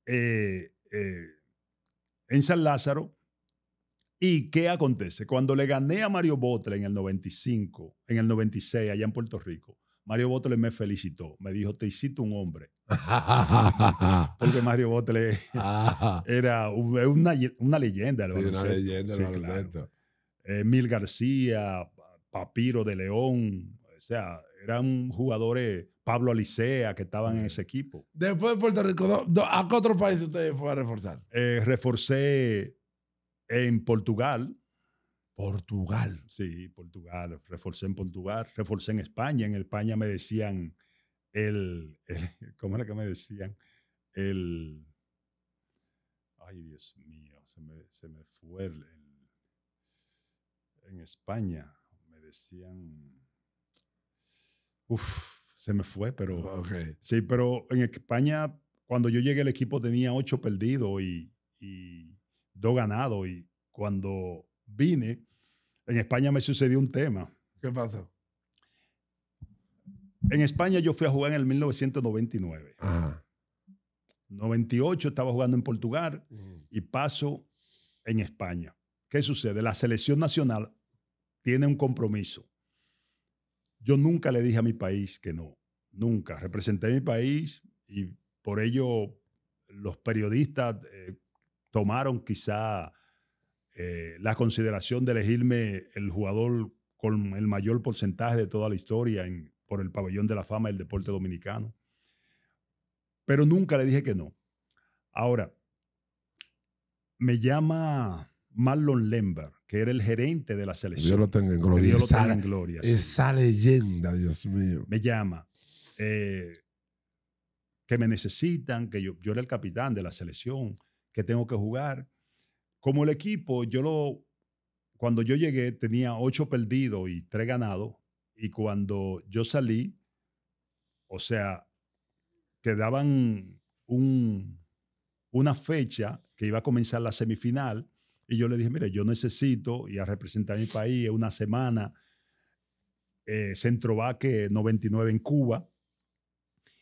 eh, eh, en San Lázaro. ¿Y qué acontece? Cuando le gané a Mario Botle en el 95, en el 96, allá en Puerto Rico, Mario Botle me felicitó. Me dijo, te hiciste un hombre. Porque Mario Botle era una, leyenda. Sí, una leyenda, claro. Eh, Mil García, Papiro de León, o sea, eran jugadores, Pablo Alicea, que estaban en ese equipo. Después de Puerto Rico, ¿a qué otro país usted fue a reforzar? Eh, reforcé en Portugal. Portugal. Sí, Portugal. Reforcé en Portugal, reforcé en España. En España me decían el, ¿cómo era que me decían? El, ay Dios mío, se me, se me fue el en España decían. Uf, se me fue, pero. Ah, sí, pero en España, cuando yo llegué, al equipo tenía ocho perdidos y, dos ganados. Y cuando vine, en España me sucedió un tema. ¿Qué pasó? En España yo fui a jugar en el 1999. Ajá. 98 estaba jugando en Portugal y paso en España. ¿Qué sucede? La selección nacional tiene un compromiso. Yo nunca le dije a mi país que no, nunca. Representé a mi país y por ello los periodistas eh, tomaron quizá eh, la consideración de elegirme el jugador con el mayor porcentaje de toda la historia en, por el pabellón de la fama del deporte dominicano. Pero nunca le dije que no. Ahora, me llama Marlon Lembert que era el gerente de la selección. Dios lo tenga en gloria. Dios lo Esa leyenda, Dios mío. Me llama. Eh, que me necesitan, que yo, yo era el capitán de la selección, que tengo que jugar. Como el equipo, yo lo. Cuando yo llegué tenía ocho perdidos y tres ganados. Y cuando yo salí, o sea, quedaban un, una fecha que iba a comenzar la semifinal y yo le dije, mire, yo necesito ir a representar a mi país en una semana, eh, Centro Vaque 99 en Cuba.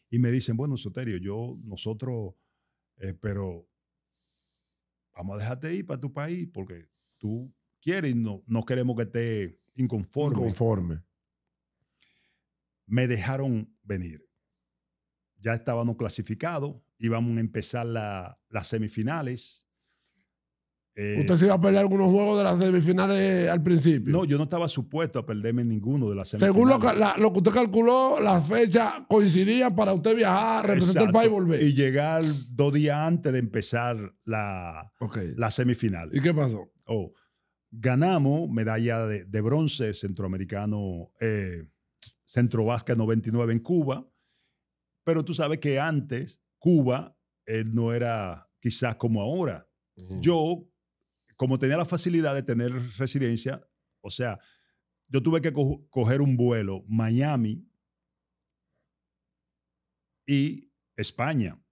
Y me dicen, bueno, Soterio, yo, nosotros, eh, pero vamos a dejarte ir para tu país porque tú quieres y no, queremos que te inconforme. Inconforme. Me dejaron venir. Ya estábamos clasificados, íbamos a empezar las semifinales eh, ¿Usted se iba a perder algunos juegos de las semifinales al principio? No, yo no estaba supuesto a perderme ninguno de las semifinales. Según lo que, usted calculó, las fechas coincidían para usted viajar, representar el país y volver. Y llegar dos días antes de empezar la, la semifinal. ¿Y qué pasó? Oh, ganamos medalla de, bronce centroamericano, eh, Centro Vasca 99 en Cuba. Pero tú sabes que antes Cuba no era quizás como ahora. Yo como tenía la facilidad de tener residencia, o sea, yo tuve que coger un vuelo Miami y España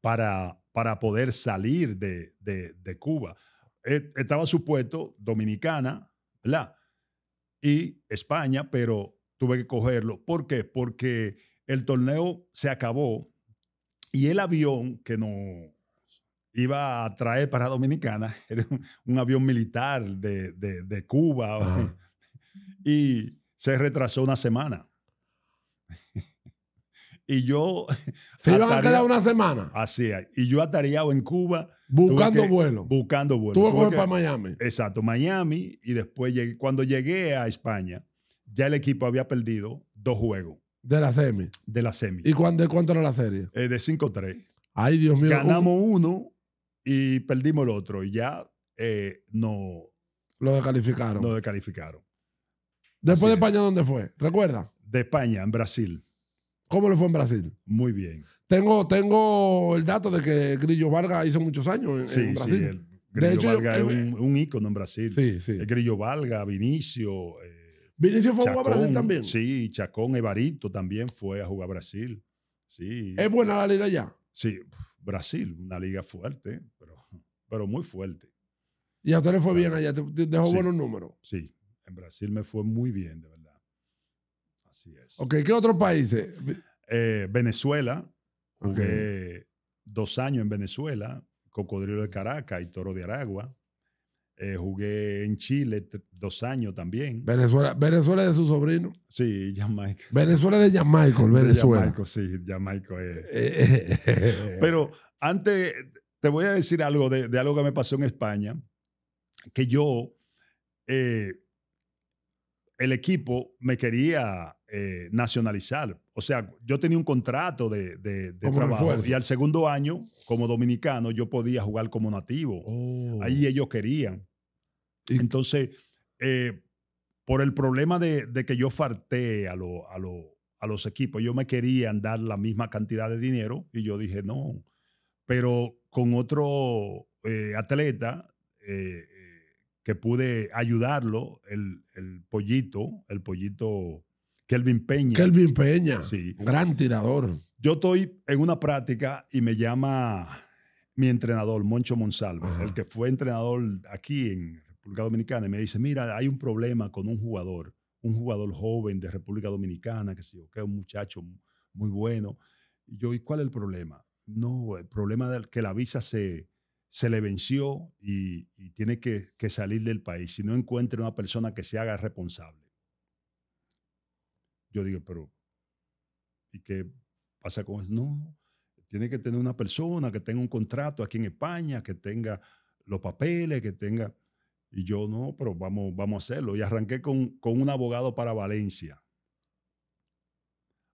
para, para poder salir de, de, Cuba. E-, estaba supuesto Dominicana, ¿verdad? Y España, pero tuve que cogerlo. ¿Por qué? Porque el torneo se acabó y el avión que no iba a traer para Dominicana, era un, avión militar de, Cuba, y se retrasó una semana. y yo... ¿Se iban a quedar una semana? Así Y yo atareado en Cuba. Buscando vuelo. Buscando vuelo. Tuve, que para Miami. Exacto, Miami. Y después, cuando llegué a España, ya el equipo había perdido dos juegos. ¿De la semi? De la semi. ¿Y cuándo, cuánto era la serie? Eh, de 5-3. Ay, Dios mío. Ganamos uno y perdimos el otro y ya eh, no. Lo descalificaron. Lo descalificaron. Después de España, ¿dónde fue? ¿Recuerda? De España, en Brasil. ¿Cómo le fue en Brasil? Muy bien. Tengo, tengo el dato de que Grillo Vargas hizo muchos años en, Brasil. Sí, sí. Grillo Vargas es eh, un, ícono en Brasil. Sí, sí. Grillo Vargas, Vinicio. Eh, Vinicio fue Chacón, a Brasil también. Sí, Chacón, Evarito también fue a jugar a Brasil. Sí. ¿Es buena la liga ya? Sí, Brasil, una liga fuerte pero muy fuerte. ¿Y a usted le fue bien allá? ¿Te dejó buenos números? Sí, en Brasil me fue muy bien, de verdad. Así es. Ok, ¿qué otros países? Eh, Venezuela. Jugué dos años en Venezuela, Cocodrilo de Caracas y Toro de Aragua. Eh, jugué en Chile dos años también. Venezuela, Venezuela de su sobrino. Sí, Jamaica. Venezuela de Jamaica, Venezuela. Jamaica, sí, Jamaica. es... Eh, pero antes te voy a decir algo de, algo que me pasó en España, que yo, eh, el equipo me quería eh, nacionalizar. O sea, yo tenía un contrato de, trabajo y al segundo año, como dominicano, yo podía jugar como nativo. Oh. Ahí ellos querían. Entonces, eh, por el problema de, que yo farté a, a los equipos, yo me querían dar la misma cantidad de dinero y yo dije no. Pero con otro eh, atleta eh, eh, que pude ayudarlo, el, pollito, el pollito Kelvin Peña. Kelvin Peña, sí. gran tirador. Yo estoy en una práctica y me llama mi entrenador, Moncho Monsalvo, el que fue entrenador aquí en República Dominicana, y me dice, mira, hay un problema con un jugador, un jugador joven de República Dominicana, que, que es un muchacho muy bueno. Y yo, ¿y cuál es el problema? no, el problema es que la visa se, se le venció y, tiene que, salir del país. Si no encuentra una persona que se haga responsable. Yo digo, pero ¿y qué pasa con eso? No, tiene que tener una persona que tenga un contrato aquí en España, que tenga los papeles, que tenga... Y yo no, pero vamos, vamos a hacerlo. Y arranqué con, con un abogado para Valencia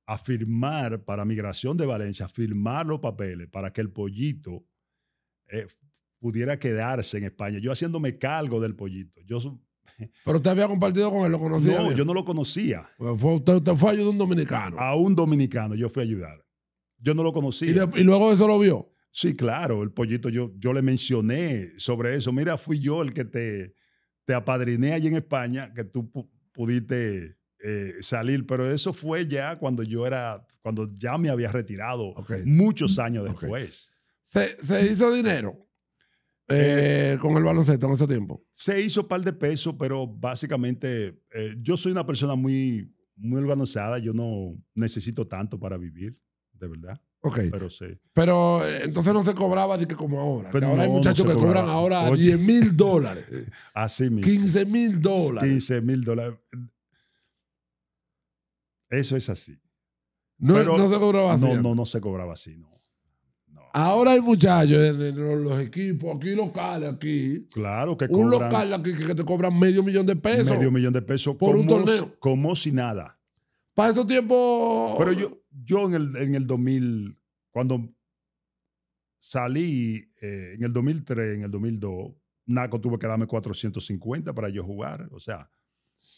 a firmar para Migración de Valencia, firmar los papeles para que el pollito eh, pudiera quedarse en España. Yo haciéndome cargo del pollito. Pero usted había compartido con él, lo conocía. No, yo no lo conocía. Pues usted, fue a ayudar a un dominicano. A un dominicano, yo fui a ayudar. Yo no lo conocía. ¿Y, de, luego eso lo vio? Sí, claro, el pollito, yo, yo le mencioné sobre eso. Mira, fui yo el que te, te apadriné allí en España, que tú pudiste eh, salir, pero eso fue ya cuando yo era, cuando ya me había retirado, muchos años después. Se, hizo dinero eh, eh, con el baloncesto en ese tiempo. Se hizo un par de pesos, pero básicamente yo soy una persona muy, muy organizada, yo no necesito tanto para vivir, de verdad. Ok. Pero sí. Pero entonces no se cobraba de que como ahora. Pero ahora hay muchachos que cobran ahora 10 mil dólares. Así mismo. 15 mil dólares. 15 mil dólares. Eso es así. No, no se cobraba así. No, no, no se cobraba así, no. Ahora hay muchachos en los equipos, aquí locales, aquí. Claro que cobran. Un local que te cobran medio millón de pesos. Medio millón de pesos por como, un torneo. Como si nada. Para esos tiempos. Pero yo, yo en, el, 2000, cuando salí eh, en el 2003, en el 2002, Naco tuve que darme 450 para yo jugar. O sea,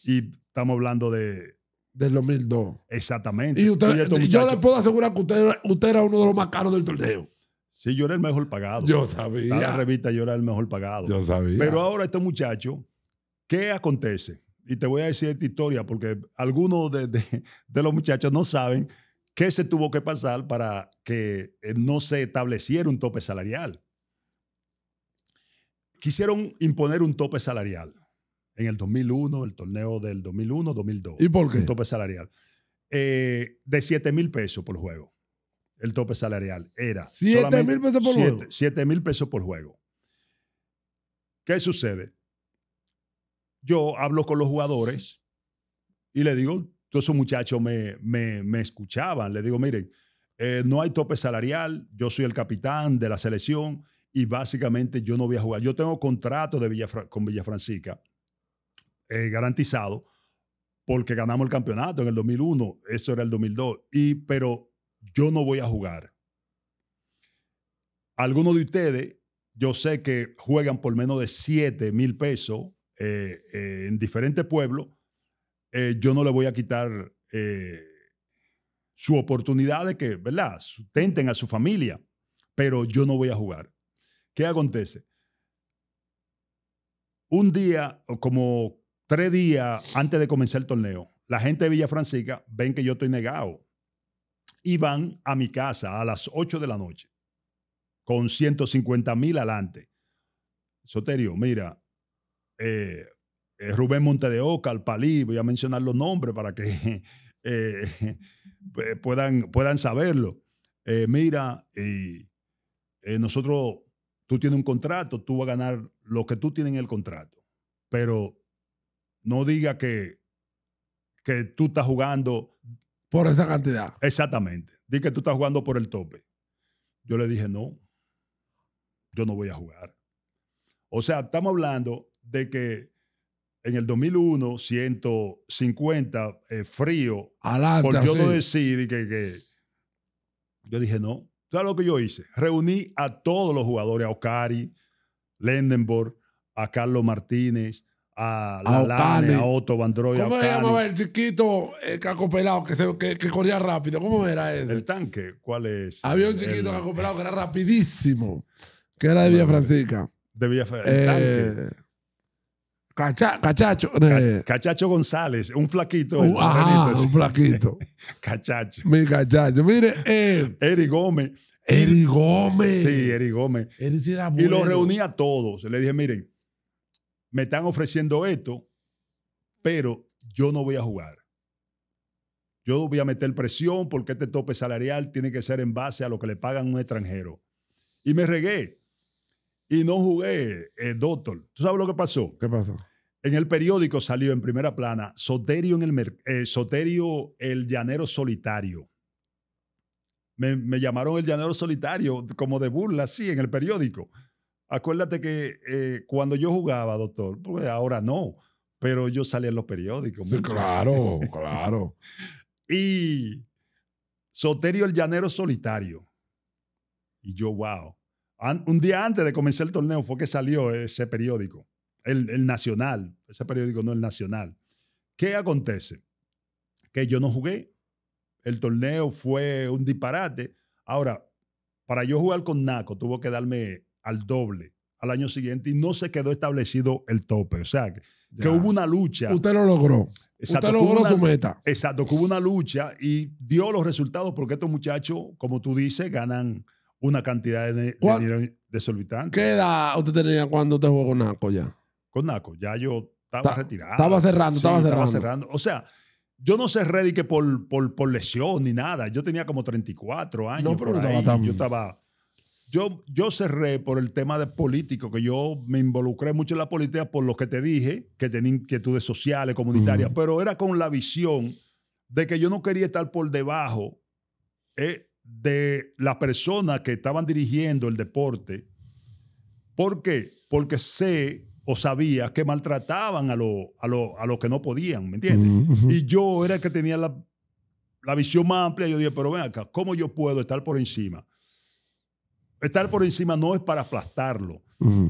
y estamos hablando de del 2002. Exactamente. Y este yo le puedo asegurar que usted, era uno de los más caros del torneo. Sí, yo era el mejor pagado. Yo sabía. En la revista yo era el mejor pagado. Yo sabía. Pero ahora este muchacho, ¿qué acontece? Y te voy a decir esta historia porque algunos de los muchachos no saben qué se tuvo que pasar para que eh, no se estableciera un tope salarial. Quisieron imponer un tope salarial en el 2001, el torneo del 2001-2002. ¿Y por qué? El tope salarial. Eh, de 7 mil pesos por juego. El tope salarial era. 7 mil pesos por juego. 7 mil pesos por juego. ¿Qué sucede? Yo hablo con los jugadores y le digo, todos esos muchachos me, escuchaban, le digo, miren, eh, no hay tope salarial, yo soy el capitán de la selección y básicamente yo no voy a jugar. Yo tengo contrato de villa con Villafrancica eh, garantizado porque ganamos el campeonato en el 2001, eso era el 2002, y, pero yo no voy a jugar. Algunos de ustedes, yo sé que juegan por menos de 7 mil pesos eh, eh, en diferentes pueblos, yo no le voy a quitar su oportunidad de que, ¿verdad?, sustenten a su familia, pero yo no voy a jugar. ¿Qué acontece? un día, como tres días antes de comenzar el torneo, la gente de Villa ven que yo estoy negado y van a mi casa a las 8 de la noche con 150 mil adelante. Soterio, mira, eh, eh, Rubén Monte de Oca, palí. voy a mencionar los nombres para que eh, puedan, puedan saberlo. mira, nosotros, tú tienes un contrato, tú vas a ganar lo que tú tienes en el contrato, pero no diga que, que tú estás jugando. Por esa cantidad. Exactamente. Di que tú estás jugando por el tope. Yo le dije, no, yo no voy a jugar. O sea, estamos hablando de que en el 2001, 150 eh, frío. Alanta, por yo no decir que, que, Yo dije, no. ¿Sabes lo que yo hice? Reuní a todos los jugadores, a Ocari, Lendenborg, a Carlos Martínez, a la a a Otto, Van ¿Cómo se llamaba el chiquito que, ha que, que, corría rápido? ¿Cómo era ese? ¿El tanque? ¿Cuál es? Había un chiquito ha pelado que era rapidísimo, que era de Villa Francisca. De Villa Francisca. el eh, tanque. cachacho. Eh. Cachacho González, un flaquito. Uh, un flaquito. cachacho. Mi cachacho. Mire, eh, Eri Gómez. Eri Gómez. Sí, Eri Gómez. era bueno. Y lo reunía a todos. Le dije, miren, me están ofreciendo esto, pero yo no voy a jugar. Yo voy a meter presión porque este tope salarial tiene que ser en base a lo que le pagan un extranjero. Y me regué. Y no jugué, eh, doctor. ¿Tú sabes lo que pasó? ¿Qué pasó? En el periódico salió en primera plana Soterio, en el, eh, el llanero solitario. Me, me, llamaron el llanero solitario como de burla, sí, en el periódico. Acuérdate que eh, cuando yo jugaba, doctor, pues ahora no, pero yo salía en los periódicos. Sí, claro, claro. y Soterio el Llanero Solitario. Y yo, wow. un día antes de comenzar el torneo fue que salió ese periódico, el, el Nacional, ese periódico no el Nacional. ¿Qué acontece? Que yo no jugué, el torneo fue un disparate. Ahora, para yo jugar con Naco, tuvo que darme al doble al año siguiente y no se quedó establecido el tope. O sea, que, hubo una lucha. Usted lo logró. Exacto, Usted logró su meta. Exacto, que hubo una lucha y dio los resultados porque estos muchachos, como tú dices, ganan una cantidad de, de dinero desorbitante. ¿Qué edad usted tenía cuando te jugó con Naco ya? Con Naco, ya yo estaba retirado. Estaba cerrando, estaba cerrando. Estaba cerrando. O sea, yo no sé redique por, lesión ni nada. Yo tenía como 34 años. Yo estaba yo, cerré por el tema de político, que yo me involucré mucho en la política por lo que te dije, que tenía inquietudes sociales, comunitarias, pero era con la visión de que yo no quería estar por debajo eh, de las personas que estaban dirigiendo el deporte. ¿Por qué? Porque sé o sabía que maltrataban a los a lo, que no podían, ¿me entiendes? Y yo era el que tenía la, la visión más amplia. Yo dije, pero ven acá, ¿cómo yo puedo estar por encima Estar por encima no es para aplastarlo.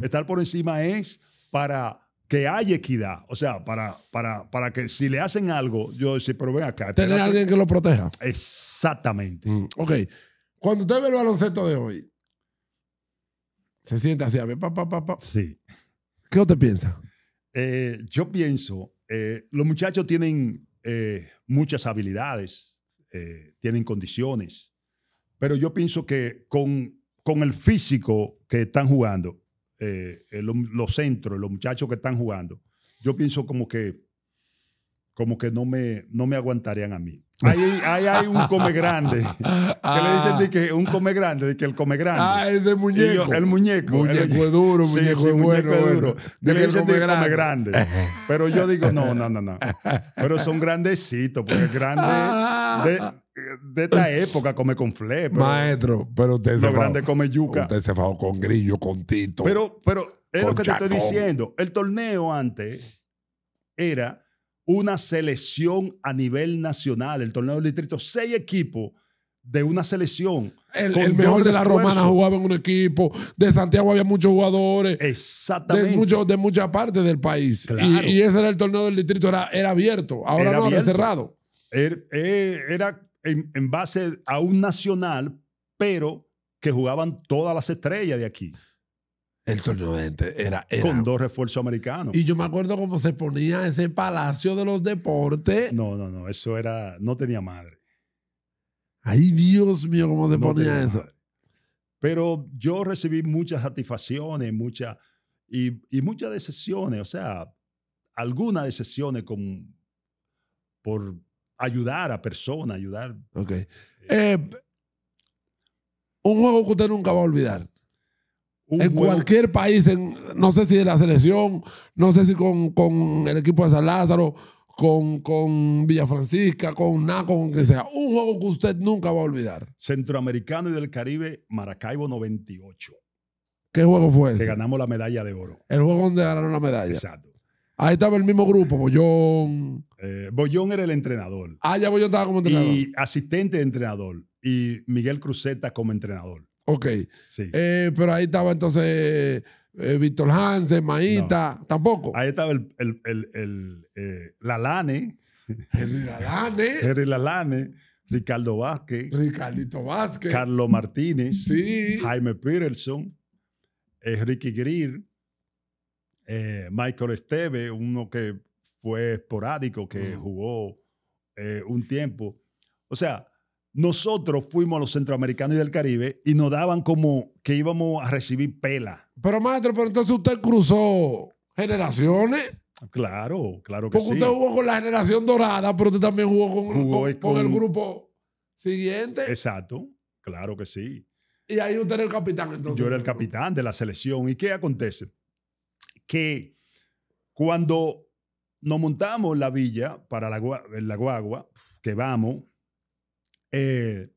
Estar por encima es para que haya equidad. O sea, para, para, que si le hacen algo, yo decir, pero ven acá. Tener a alguien que lo proteja. Exactamente. Mm, ok. Cuando usted ve el baloncesto de hoy, se siente así, a ver, pa, pa, pa, pa. Sí. ¿Qué usted piensa? Eh, yo pienso, eh, los muchachos tienen eh, muchas habilidades, tienen condiciones, pero yo pienso que con con el físico que están jugando, eh, los centros, los muchachos que están jugando, yo pienso como que como que no me, no me aguantarían a mí. Ahí, ahí hay un come grande. Que le dicen ah. de que un come grande, de que el come grande. Ah, es de muñeco. el muñeco. Muñeco el, es duro, muñeco bueno, muñeco duro. le dicen come, grande. Pero yo digo, no, no, no, no. Pero son grandecitos, porque grande. de esta época come con fle. Maestro, pero usted se. grande come yuca. Usted se con grillo, con tito. Pero, pero es lo que te estoy diciendo. El torneo antes era una selección a nivel nacional. El torneo del distrito, seis equipos de una selección. El, mejor de la romanas Romana jugaba en un equipo. De Santiago había muchos jugadores. Exactamente. De, de muchas partes del país. Y, ese era el torneo del distrito, era, era abierto. Ahora era no, cerrado. Er, eh, era, era en, base a un nacional, pero que jugaban todas las estrellas de aquí. El torneo de gente era, Con dos refuerzos americanos. Y yo me acuerdo cómo se ponía ese palacio de los deportes. No, no, no, eso era. No tenía madre. Ay, Dios mío, cómo se ponía eso. Pero yo recibí muchas satisfacciones, muchas. Y, muchas decepciones, o sea, algunas decepciones con, por, ayudar a personas, ayudar. Ok. Eh, eh, un juego que usted nunca va a olvidar. en cualquier país, en, no sé si de la selección, no sé si con, el equipo de San Lázaro, con, con Villa con Naco, con que sea. Un juego que usted nunca va a olvidar. Centroamericano y del Caribe, Maracaibo 98. ¿Qué juego fue ese? Que ganamos la medalla de oro. El juego donde ganaron la medalla. Exacto. Ahí estaba el mismo grupo, Bollón. Eh, Bollón era el entrenador. Ah, ya Bollón estaba como entrenador. Y asistente de entrenador. Y Miguel Cruzeta como entrenador. Ok. Sí. Eh, pero ahí estaba entonces eh, Víctor Hansen, Maíta, tampoco. Ahí estaba el, el, el, eh, Lalane. Henry Lalane. Henry Lalane. Ricardo Vázquez. Ricardito Vázquez. Carlos Martínez. Sí. Jaime Peterson. Ricky Greer. Eh, Michael Esteve, uno que fue esporádico, que jugó eh, un tiempo. O sea, nosotros fuimos a los centroamericanos y del Caribe y nos daban como que íbamos a recibir pela. Pero maestro, pero entonces usted cruzó generaciones. Claro, claro que sí. Porque usted jugó con la generación dorada, pero usted también jugó con, con el grupo siguiente. Exacto, claro que sí. Y ahí usted era el capitán entonces. Yo era el capitán de la selección. ¿Y qué acontece? que cuando nos montamos la villa para la, guagua, que vamos, eh,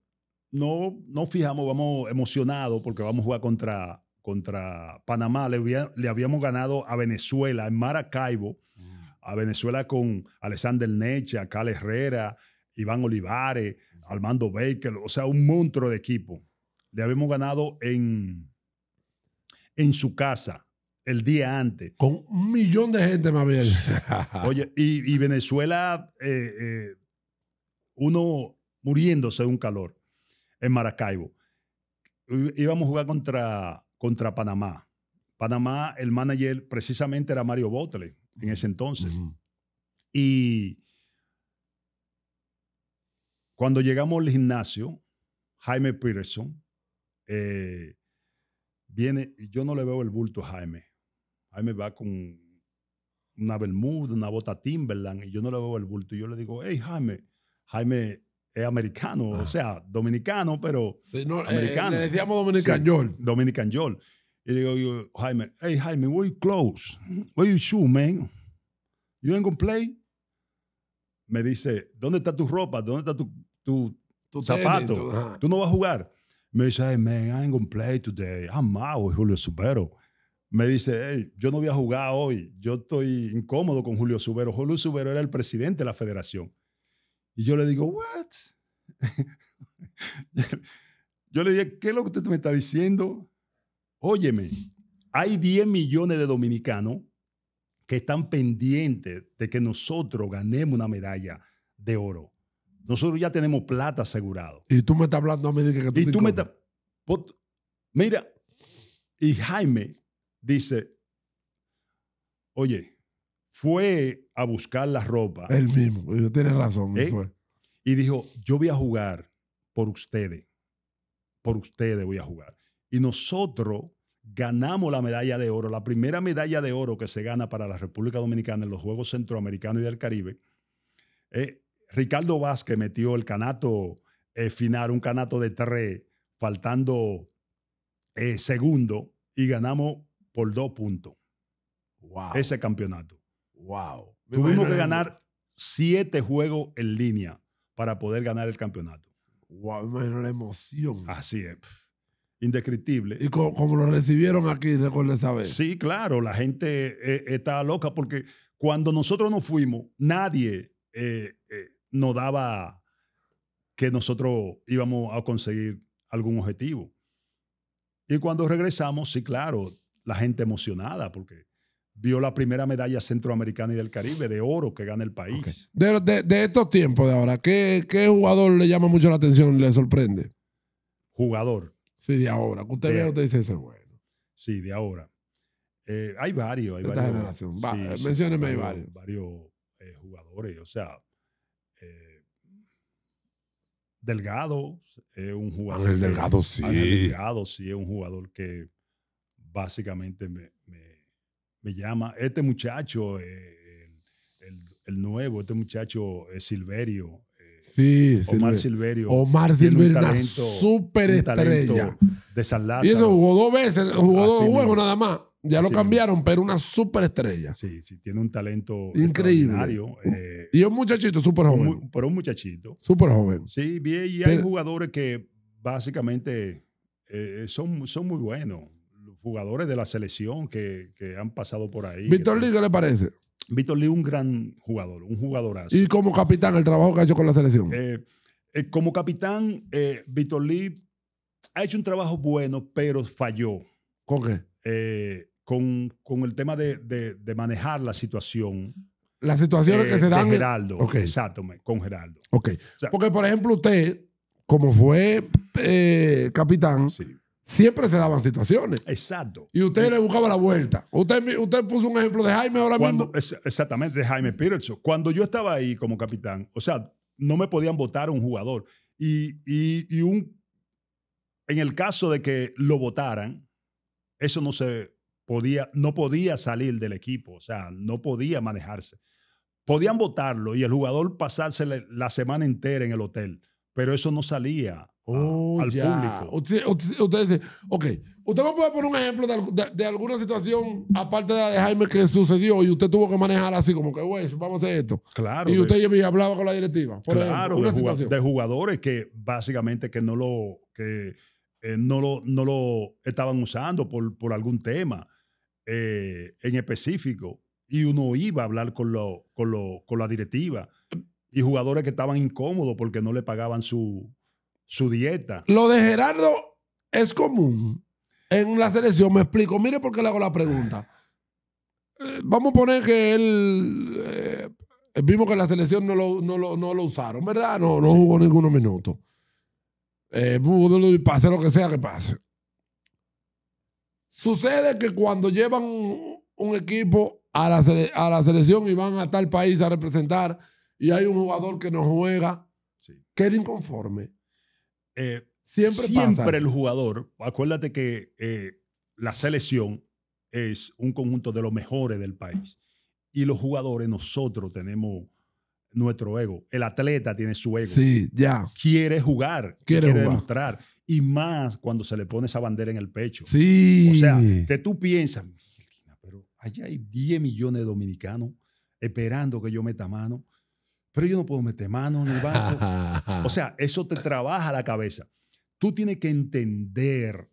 no, no fijamos, vamos emocionados porque vamos a jugar contra, contra Panamá. Le, le habíamos ganado a Venezuela en Maracaibo, ah. a Venezuela con Alexander Necha, Cal Herrera, Iván Olivares, Armando Baker, o sea, un monstruo de equipo. Le habíamos ganado en, en su casa el día antes. Con un millón de gente más bien. Oye, y, Venezuela, eh, eh, uno muriéndose de un calor en Maracaibo. Íbamos a jugar contra, contra Panamá. Panamá, el manager precisamente era Mario Botle en ese entonces. Y cuando llegamos al gimnasio, Jaime Peterson eh, viene, yo no le veo el bulto a Jaime. Jaime me va con una bermuda, una bota Timberland, y yo no le veo el bulto. Y yo le digo, hey, Jaime, Jaime es americano, o ah. sea, dominicano, pero eh, americano. le decíamos Dominican Y digo, Jaime, hey, Jaime, where you close? Where you shoe, man? You ain't gonna play? Me dice, ¿dónde está tu ropa? ¿Dónde está tu, tu, zapato? Tú no vas a jugar. Me dice, hey, man, I ain't gonna play today. I'm out, Julio Supero me dice, hey, yo no voy a jugar hoy, yo estoy incómodo con Julio Subero. Julio Subero era el presidente de la federación. Y yo le digo, ¿what? yo le dije, ¿qué es lo que usted me está diciendo? Óyeme, hay 10 millones de dominicanos que están pendientes de que nosotros ganemos una medalla de oro. Nosotros ya tenemos plata asegurado. Y tú me estás hablando a de que tú y tú me estás... Mira, y Jaime, dice, oye, fue a buscar la ropa. Él mismo, pues, tiene razón. ¿Eh? Fue. Y dijo, yo voy a jugar por ustedes, por ustedes voy a jugar. Y nosotros ganamos la medalla de oro, la primera medalla de oro que se gana para la República Dominicana en los Juegos Centroamericanos y del Caribe. Eh, Ricardo Vázquez metió el canato eh, final, un canato de tres, faltando segundo, y ganamos por dos puntos. Ese campeonato. Wow. Tuvimos que ganar siete juegos en línea para poder ganar el campeonato. Wow, la emoción. Así es. Indescriptible. ¿Y como, lo recibieron aquí, recuerda saber? Sí, claro, la gente eh, eh, estaba loca porque cuando nosotros nos fuimos, nadie eh, nos daba que nosotros íbamos a conseguir algún objetivo. Y cuando regresamos, sí, claro, la gente emocionada porque vio la primera medalla centroamericana y del Caribe de oro que gana el país. De, estos tiempos de ahora, ¿qué, jugador le llama mucho la atención y le sorprende? Jugador. Sí, de ahora. usted usted dice ese bueno. Sí, de ahora. Eh, hay varios. Hay varios, hay varios. Varios eh, jugadores. O sea, eh, Delgado es un jugador. Ángel Delgado, sí. Delgado, sí, es un jugador que básicamente me, me, llama este muchacho, eh, el, nuevo, este muchacho es Silverio. Eh, sí, Omar Silverio. Omar Silverio, un una super estrella. De San Lázaro. Y eso jugó dos veces, jugó dos juegos nada más. Ya lo cambiaron, pero una estrella Sí, sí, tiene un talento increíble. Eh, y un muchachito súper joven. Pero un muchachito. Súper joven. Sí, bien, y hay jugadores que básicamente son, son muy buenos jugadores de la selección que, han pasado por ahí. Víctor Lee, ¿qué le parece? Víctor Lee, un gran jugador, un jugadorazo. ¿Y como capitán, el trabajo que ha hecho con la selección? Eh, eh, como capitán, eh, Víctor Lee ha hecho un trabajo bueno, pero falló. ¿Con qué? Con, el tema de, de, manejar la situación. Las situaciones que se dan. Con Geraldo. Exacto, con Geraldo. Ok. Porque, por ejemplo, usted, como fue capitán, siempre se daban situaciones. Exacto. Y usted le buscaba la vuelta. Usted, usted puso un ejemplo de Jaime ahora mismo. exactamente, de Jaime Peterson. Cuando yo estaba ahí como capitán, o sea, no me podían votar un jugador. Y, un, en el caso de que lo votaran, eso no se podía, no podía salir del equipo, o sea, no podía manejarse. Podían votarlo y el jugador pasarse la semana entera en el hotel, pero eso no salía Ah, oh, al público. Usted, dice, ok, usted me puede poner un ejemplo de, alguna situación, aparte de la de Jaime, que sucedió y usted tuvo que manejar así, como que, güey, vamos a hacer esto. Claro. Y usted hablaba con la directiva. claro, de, jugadores que básicamente que no lo, que, eh, no lo, lo estaban usando por, algún tema eh, en específico. Y uno iba a hablar con, lo, con la directiva. Y jugadores que estaban incómodos porque no le pagaban su, su dieta. Lo de Gerardo es común en la selección. Me explico. Mire por qué le hago la pregunta. Eh, vamos a poner que él. Eh, vimos que la selección no lo, no, lo, no lo, usaron, ¿verdad? No, no jugó ninguno minuto. Eh, pase lo que sea que pase. Sucede que cuando llevan un equipo a la, selección y van a tal país a representar y hay un jugador que no juega, sí. queda inconforme. Eh, siempre, siempre el jugador, acuérdate que eh, la selección es un conjunto de los mejores del país. Y los jugadores, nosotros tenemos nuestro ego. El atleta tiene su ego. Sí, ya. Quiere jugar, quiere, demostrar. Y más cuando se le pone esa bandera en el pecho. O sea, que tú piensas, pero allá hay 10 millones de dominicanos esperando que yo meta mano. Pero yo no puedo meter mano en el banco. o sea, eso te trabaja la cabeza. Tú tienes que entender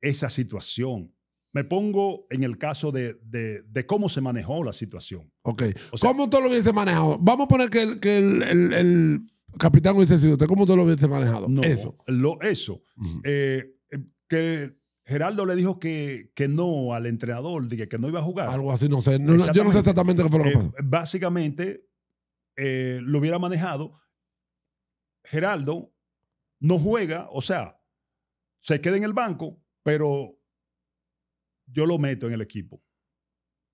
esa situación. Me pongo en el caso de, cómo se manejó la situación. Ok. ¿Cómo tú lo hubiese manejado? Vamos a poner que el, que el, capitán hubiese sido usted. ¿Cómo tú lo hubiese manejado? No, eso. eso. Eh, eh, que Geraldo le dijo que, no al entrenador, que, no iba a jugar. Algo así, no sé. yo no sé exactamente qué fue lo que eh, pasó. básicamente, eh, lo hubiera manejado, Geraldo no juega, o sea, se queda en el banco, pero yo lo meto en el equipo.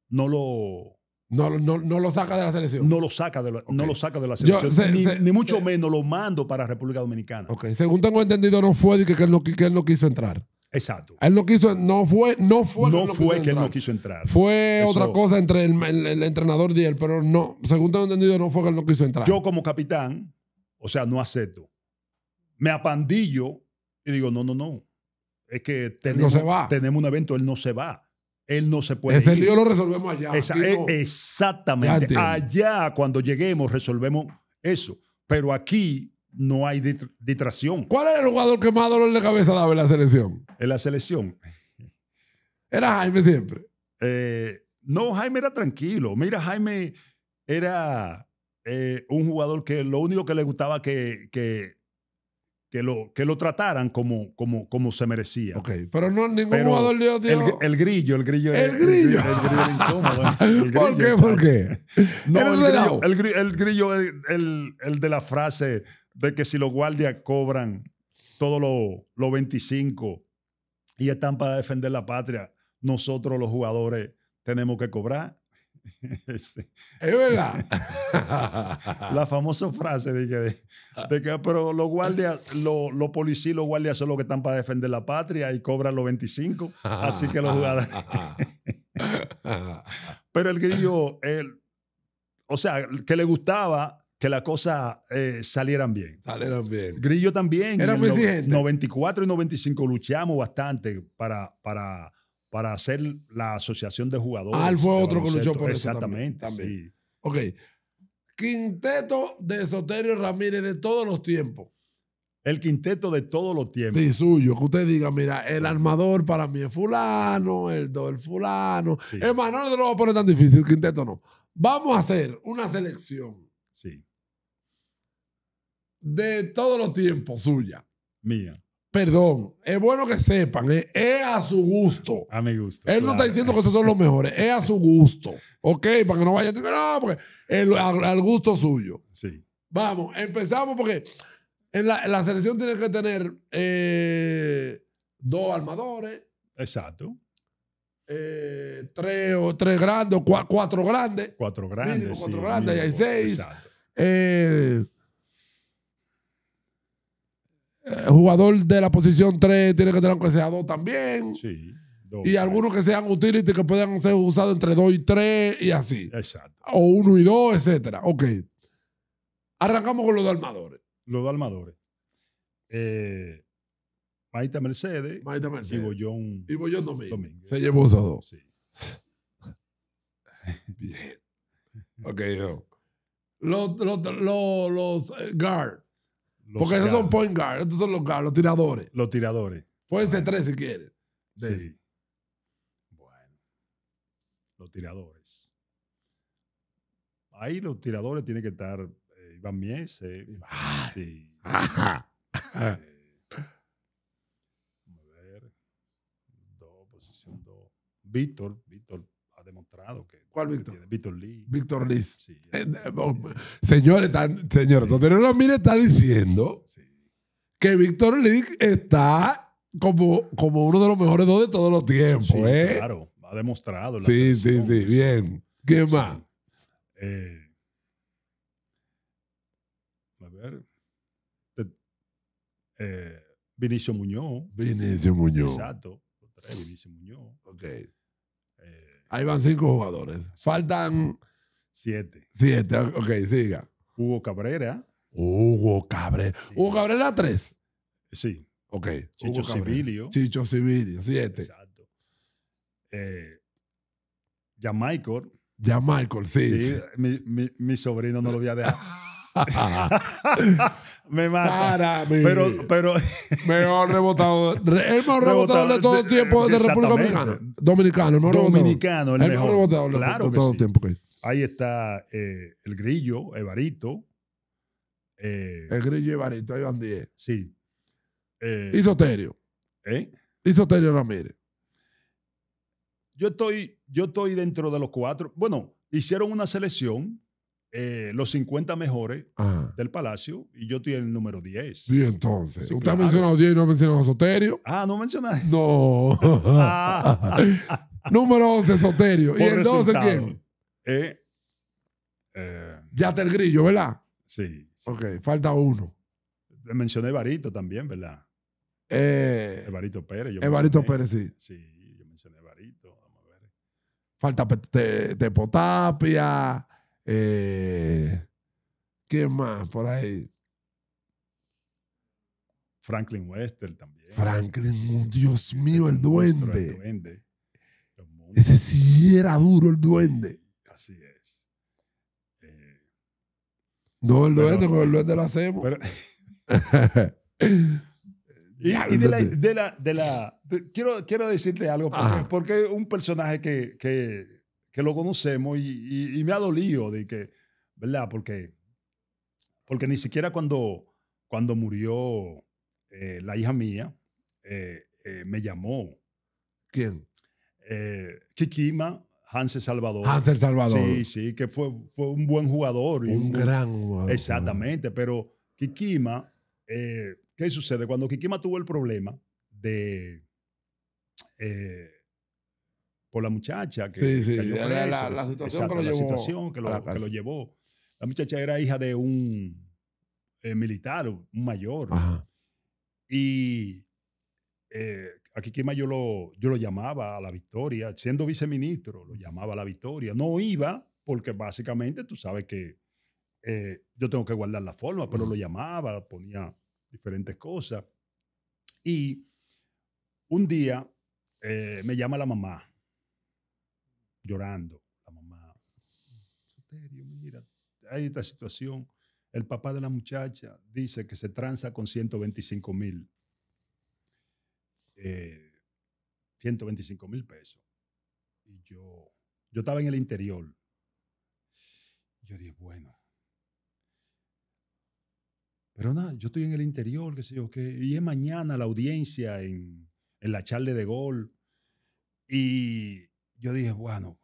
No lo. No, lo saca de la selección. No lo saca de la, no lo saca de la selección. ni, mucho menos lo mando para República Dominicana. según tengo entendido, no fue de que él no quiso entrar. Exacto. Él no quiso, no fue, no fue, no que, él no fue que no quiso entrar. Fue otra cosa entre el, entrenador y él, pero no, según tengo entendido, no fue que él no quiso entrar. Yo como capitán, o sea, no acepto. Me apandillo y digo, no, no, no. Es que tenemos, un evento, él no se va. Él no se puede. Ese ir. lo resolvemos allá. Eh, exactamente. Allá, cuando lleguemos, resolvemos eso. Pero aquí no hay distracción. ¿Cuál era el jugador que más dolor de cabeza daba en la selección? En la selección. Era Jaime siempre. Eh, no, Jaime era tranquilo. Mira, Jaime era eh, un jugador que lo único que le gustaba que, que, lo, que lo trataran como, como, como se merecía. Ok, pero no ningún jugador dio, dio... El, grillo, el grillo. El, grillo. ¿Por qué? ¿Por qué? No, el grillo, el, grillo, el de la frase de que si los guardias cobran todos los 25 y están para defender la patria, nosotros los jugadores tenemos que cobrar. Es verdad. la famosa frase de que, pero los guardias, los lo policías, los guardias son los que están para defender la patria y cobran los 25. así que los jugadores. pero el grillo, él, o sea, que le gustaba que las cosas eh, salieran bien. Salieran bien. Grillo también. Era muy 94 y 95 luchamos bastante para, para, para hacer la asociación de jugadores. Ah, fue otro que luchó por eso. Exactamente. Ok. Quinteto de Soterio Ramírez de todos los tiempos. El quinteto de todos los tiempos. Sí, suyo. Que usted diga, mira, el armador para mí es fulano, el do fulano. Hermano, no te lo voy a poner tan difícil, el quinteto no. Vamos a hacer una selección. Sí de todos los tiempos suya. Mía. Perdón, es bueno que sepan, eh, es a su gusto. A mi gusto. Él no está diciendo que esos son los mejores, es a su gusto. Ok, para que no vayan no, porque al, gusto suyo. Sí. Vamos, empezamos porque en la, selección tiene que tener eh, dos armadores. Exacto. Eh, tres, o, tres grandes, cuatro grandes. Cuatro grandes. cuatro grandes, hay seis. Exacto. Eh, jugador de la posición 3 tiene que tener aunque sea 2 también. Sí. y algunos que sean utility que puedan ser usados entre 2 y 3 y así. Exacto. O 1 y 2, etcétera. Ok. Arrancamos con los de armadores. Los de armadores. Eh, Maita Mercedes. Maita Mercedes. Y Bollón. Y Bollón Domínguez. Se llevó esos dos. Sí. Bien. Ok, yo. Los, los, eh, porque esos son point guard, estos son los guard, los tiradores. Los tiradores. Pueden ser tres si quieres. Sí. Bueno. Los tiradores. Ahí los tiradores tienen que estar eh, Iván Mies. Eh, ah. sí. Eh, a ver. Dos, posición dos. Víctor, Víctor ha demostrado que ¿Cuál Víctor? Víctor Lee. Víctor ah, Lee. Sí, eh, oh, señores, tan, señores, sí. está diciendo que Víctor Lee está como, como uno de los mejores dos de todos los tiempos. ¿eh? Claro, ha demostrado. sí, sí, sí, pues. bien. ¿Qué más? Eh, a ver. Vinicio Muñoz. Vinicio Muñoz. Exacto. Vinicio Muñoz. Ok. Ahí van cinco jugadores. Faltan. Siete. Siete, ok, siga. Hugo Cabrera. Hugo Cabrera. Hugo Cabrera, tres. Sí. Ok. Chicho Civilio. Chicho Civilio, siete. Exacto. Eh, ya Michael. Ya Michael, sí. Mi, mi sobrino no lo voy a dejar. me mata. Para Pero, pero mejor rebotador. El mejor rebotador de todo el tiempo de República Dominicana. Dominicano, el mejor Dominicano, el, mejor. rebotador de todo el tiempo que hay. Ahí está eh, el grillo, Evarito. Eh, el grillo Evarito, ahí van 10. Sí. Eh, Isoterio. ¿Eh? Isoterio Ramírez. Yo estoy, yo estoy dentro de los cuatro. Bueno, hicieron una selección eh, los 50 mejores ah. del Palacio y yo estoy en el número 10. Y entonces, usted ha mencionado 10 y no ha mencionado Soterio. Ah, no mencionaste. No. número 11, Soterio. ¿Y entonces quién? Eh, eh, ya está el grillo, ¿verdad? Sí, Ok, falta uno. Mencioné Barito también, ¿verdad? Eh, Evarito Pérez. Yo Evarito Pérez, sí. Sí, yo mencioné Evarito. Vamos a ver. Falta Tepotapia. Eh, ¿Qué más por ahí? Franklin Wester también. Franklin, oh, Dios mío, el, duende. Ese sí era duro, el duende. Así es. Eh, no, el duende, con el duende lo hacemos. y, de, la, quiero, quiero decirte algo, porque, un personaje que, que que lo conocemos y, me ha dolido de que, ¿verdad? Porque, porque ni siquiera cuando, cuando murió eh, la hija mía, eh, eh, me llamó. ¿Quién? Kikima Hansel Salvador. Hansel Salvador. Sí, sí, que fue, un buen jugador. un, gran jugador. Exactamente, pero Kikima, ¿qué sucede? Cuando Kikima tuvo el problema de... Eh, por la muchacha que, sí, la, situación que lo llevó La muchacha era hija de un eh, militar, un mayor. Ajá. Y eh, aquí yo lo, llamaba a la victoria, siendo viceministro, lo llamaba a la victoria. No iba porque básicamente tú sabes que eh, yo tengo que guardar la forma, pero lo llamaba, ponía diferentes cosas. Y un día eh, me llama la mamá llorando, la mamá. mira, hay esta situación. El papá de la muchacha dice que se tranza con 125 mil. 125 eh, mil pesos. Y yo, yo estaba en el interior. Yo dije, bueno. Pero nada, yo estoy en el interior, qué sé yo, Y es mañana la audiencia en, en la charla de gol. Y yo dije, bueno,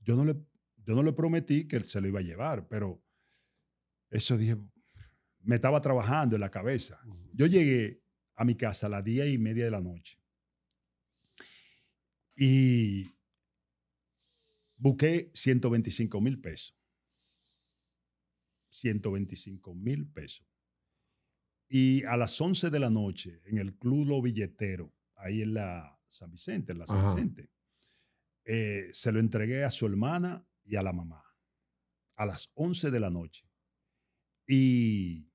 yo no le, no le prometí que se lo iba a llevar, pero eso dije, me estaba trabajando en la cabeza. Yo llegué a mi casa a las diez y media de la noche y busqué 125 mil pesos. 125 mil pesos. Y a las 11 de la noche, en el Club Lo Billetero, ahí en la San Vicente, en la San Vicente, eh, se lo entregué a su hermana y a la mamá a las 11 de la noche. Y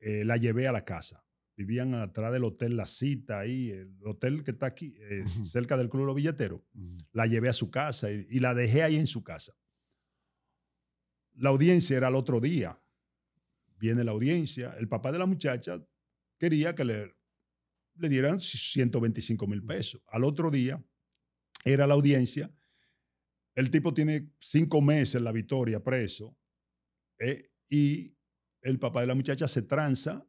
eh, la llevé a la casa. Vivían atrás del hotel La Cita, ahí, el hotel que está aquí, eh, cerca del Club de los Billeteros. Mm. La llevé a su casa y, la dejé ahí en su casa. La audiencia era el otro día. Viene la audiencia. El papá de la muchacha quería que le, le dieran 125 mil pesos. Al otro día, era la audiencia. El tipo tiene cinco meses en la victoria preso eh, y el papá de la muchacha se tranza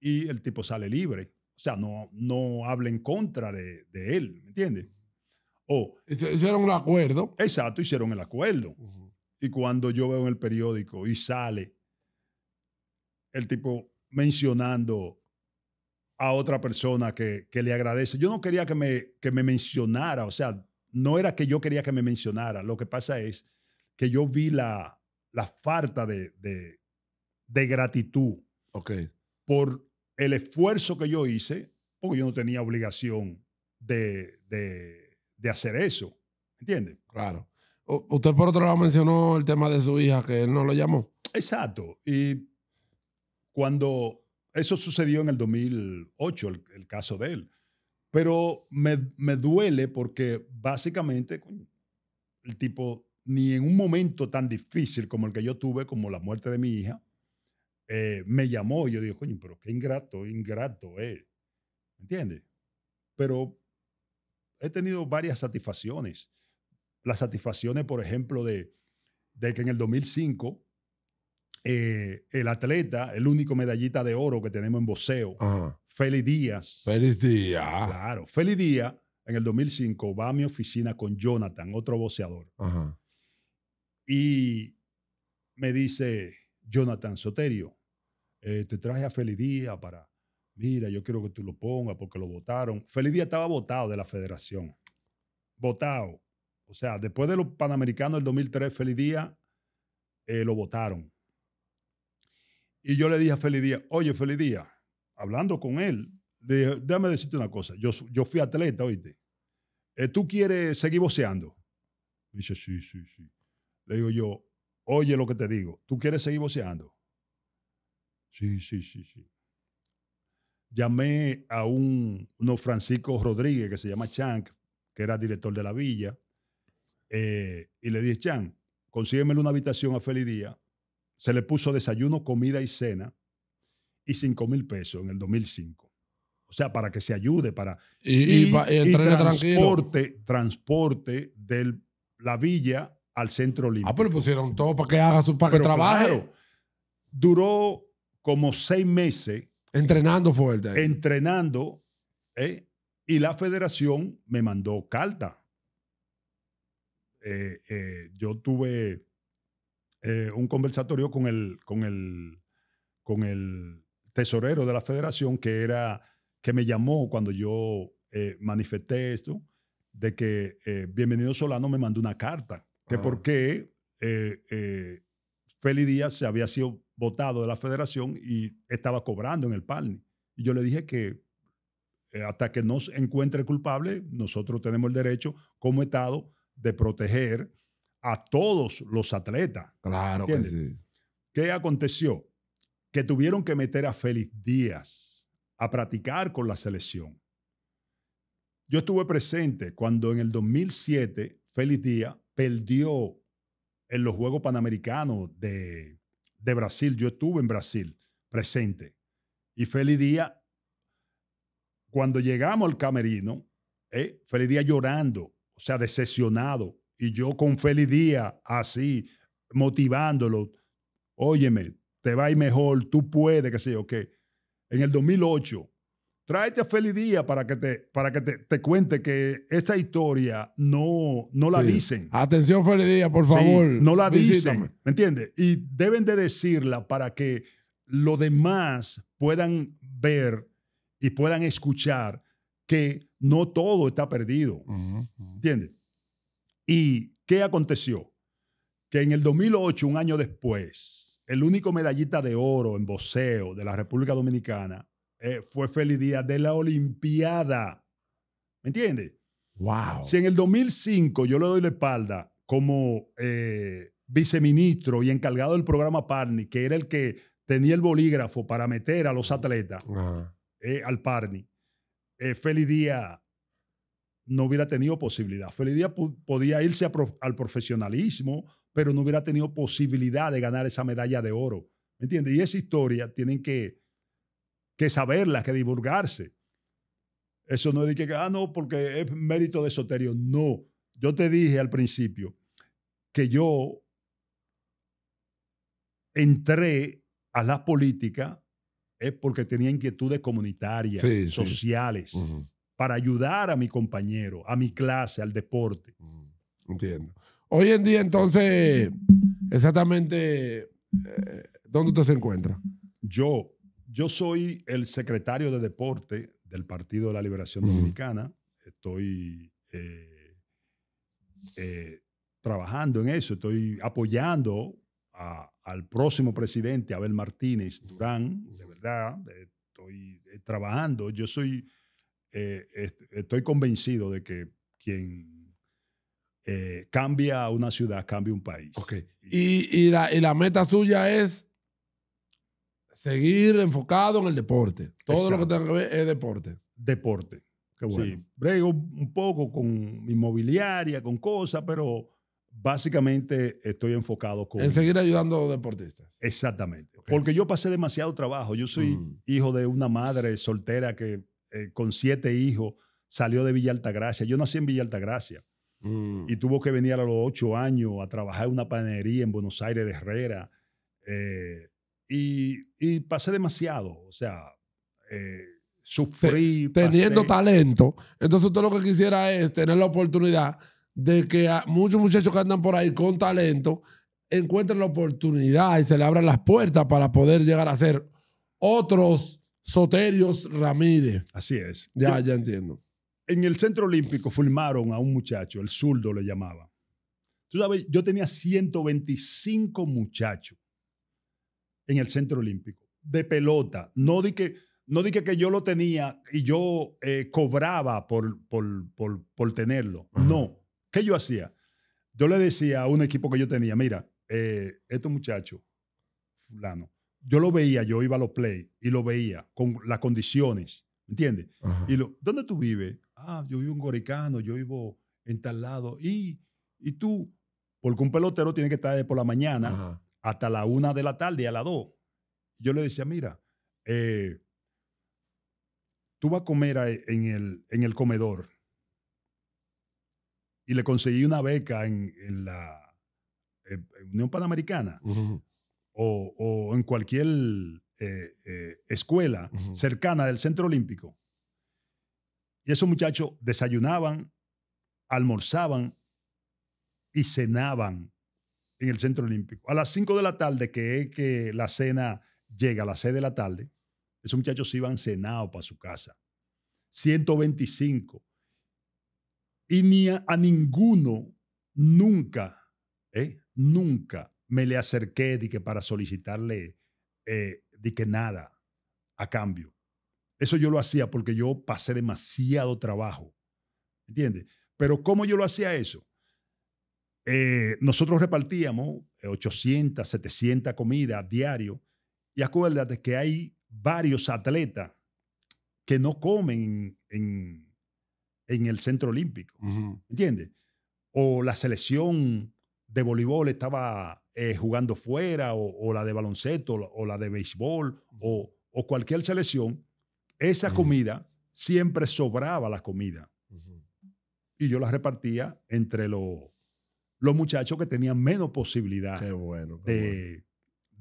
y el tipo sale libre. O sea, no, no habla en contra de, él, ¿me entiendes? O, hicieron un acuerdo. Exacto, hicieron el acuerdo. Y cuando yo veo en el periódico y sale el tipo mencionando a otra persona que, le agradece, yo no quería que me, que me mencionara, o sea, no era que yo quería que me mencionara, lo que pasa es que yo vi la, la falta de, gratitud por el esfuerzo que yo hice, porque yo no tenía obligación de, hacer eso, ¿entiendes? Claro. usted por otro lado mencionó el tema de su hija, que él no lo llamó. Exacto. Y cuando eso sucedió en el 2008, el caso de él. Pero me, duele porque básicamente el tipo ni en un momento tan difícil como el que yo tuve, como la muerte de mi hija, eh, me llamó y yo digo, coño, pero qué ingrato, ingrato Eh. ¿Me entiendes? Pero he tenido varias satisfacciones. Las satisfacciones, por ejemplo, de, que en el 2005 eh, el atleta, el único medallita de oro que tenemos en boxeo, Feli Díaz. Feliz Díaz. Claro. Feli Díaz, en el 2005, va a mi oficina con Jonathan, otro boceador. Y me dice, Jonathan Soterio, eh, te traje a Feli Díaz para, mira, yo quiero que tú lo pongas porque lo votaron. Feli Díaz estaba votado de la federación. Votado. O sea, después de los Panamericanos del 2003, Feli Díaz eh, lo votaron. Y yo le dije a Feli Díaz, oye, Feli Díaz, hablando con él, le dije, déjame decirte una cosa, yo, yo fui atleta, oíste. Eh, ¿Tú quieres seguir voceando? dice, sí, sí, sí. Le digo yo, oye lo que te digo, ¿tú quieres seguir voceando? Sí, sí, sí, sí. Llamé a un, uno Francisco Rodríguez, que se llama Chank, que era director de la villa, eh, y le dije, Chan, consígueme una habitación a Feliz Día. Se le puso desayuno, comida y cena y 5 mil pesos en el 2005. O sea, para que se ayude, para... Y, transporte, transporte de la villa al centro limpio Ah, pero pusieron todo para que haga su, para que trabaje. duró como seis meses. Entrenando fuerte. Entrenando. Eh, y la federación me mandó carta. Eh, eh, yo tuve un conversatorio con el, con el, con el tesorero de la federación que, era, que me llamó cuando yo eh, manifesté esto, de que eh, Bienvenido Solano me mandó una carta, que por qué eh, Feli Díaz se había sido votado de la federación y estaba cobrando en el PALNI. Y yo le dije que hasta que se encuentre culpable, nosotros tenemos el derecho como Estado de proteger a todos los atletas. Claro ¿Qué aconteció? que tuvieron que meter a Félix Díaz a practicar con la selección. Yo estuve presente cuando en el 2007 Félix Díaz perdió en los Juegos Panamericanos de, Brasil. Yo estuve en Brasil presente. Y Félix Díaz, cuando llegamos al camerino, eh, Félix Díaz llorando, o sea, decepcionado. Y yo con Félix Díaz así, motivándolo. Óyeme, te va a ir mejor, tú puedes, qué sé yo, que en el 2008, tráete a Feli Díaz para que te, para que te, te cuente que esta historia no, no la dicen. Atención Feli Díaz, por favor. no la dicen, ¿me entiendes? Y deben de decirla para que los demás puedan ver y puedan escuchar que no todo está perdido. ¿Me ¿Entiendes? ¿Y qué aconteció? Que en el 2008, un año después, el único medallista de oro en boxeo de la República Dominicana eh, fue Feli Díaz de la Olimpiada. ¿Me entiendes? Wow. Si en el 2005 yo le doy la espalda como eh, viceministro y encargado del programa Parni, que era el que tenía el bolígrafo para meter a los atletas eh, al Parni, Feli Díaz no hubiera tenido posibilidad. Feli Díaz podía irse al profesionalismo pero no hubiera tenido posibilidad de ganar esa medalla de oro. ¿Me entiendes? Y esa historia tienen que, saberla, que divulgarse. Eso no es que, ah, no, porque es mérito de esoterio. No, yo te dije al principio que yo entré a la política es eh, porque tenía inquietudes comunitarias, sociales, para ayudar a mi compañero, a mi clase, al deporte. Entiendo. Hoy en día, entonces, exactamente, eh, ¿dónde usted se encuentra? Yo, yo soy el secretario de deporte del Partido de la Liberación Dominicana. Estoy eh, eh, trabajando en eso, estoy apoyando al próximo presidente, Abel Martínez Durán, de verdad, estoy trabajando. Yo soy, estoy convencido de que quien eh, cambia una ciudad, cambia un país. Y, la, meta suya es seguir enfocado en el deporte. Todo lo que tenga que ver es deporte. Deporte. Qué brego un poco con inmobiliaria, con cosas, pero básicamente estoy enfocado con... En seguir ayudando a los deportistas. Exactamente. Porque yo pasé demasiado trabajo. Yo soy mm. hijo de una madre soltera que eh, con siete hijos salió de Villa Altagracia. Yo nací en Villa Altagracia. Mm. Y tuvo que venir a los ocho años a trabajar en una panadería en Buenos Aires de Herrera. Eh, y, pasé demasiado, o sea, eh, sufrí. teniendo talento. Entonces, todo lo que quisiera es tener la oportunidad de que muchos muchachos que andan por ahí con talento encuentren la oportunidad y se le abran las puertas para poder llegar a ser otros Soterios Ramírez. Así es. Ya, ya entiendo en el Centro Olímpico filmaron a un muchacho, el zurdo le llamaba. Tú sabes, yo tenía 125 muchachos en el Centro Olímpico, de pelota. No dije que, no que, yo lo tenía y yo eh, cobraba por, por, tenerlo. No. ¿Qué yo hacía? Yo le decía a un equipo que yo tenía, mira, eh, este muchacho, fulano, yo lo veía, yo iba a los play y lo veía con las condiciones, ¿entiendes? Y ¿dónde tú vives? ah, yo vivo en Goricano, yo vivo en tal lado. Y, tú, porque un pelotero tiene que estar por la mañana hasta la una de la tarde, a las dos. Yo le decía, mira, eh, tú vas a comer en, el, en el comedor. Y le conseguí una beca en, la Unión Panamericana o, en cualquier eh, eh, escuela cercana del Centro Olímpico y esos muchachos desayunaban, almorzaban y cenaban en el Centro Olímpico. A las 5 de la tarde, que es que la cena llega a las 6 de la tarde, esos muchachos iban cenados para su casa. 125. Y ni a, ninguno nunca, eh, nunca me le acerqué de que para solicitarle que eh, nada a cambio. Eso yo lo hacía porque yo pasé demasiado trabajo. ¿Entiendes? Pero ¿cómo yo lo hacía eso? Eh, nosotros repartíamos 800, eh, 700 comidas diario. Y acuérdate que hay varios atletas que no comen en, el centro olímpico. ¿entiende? ¿Entiendes? O la selección de voleibol estaba eh, jugando fuera, o, la de baloncesto, o la de béisbol, o cualquier selección esa comida siempre sobraba la comida. Y yo la repartía entre los los muchachos que tenían menos posibilidad de,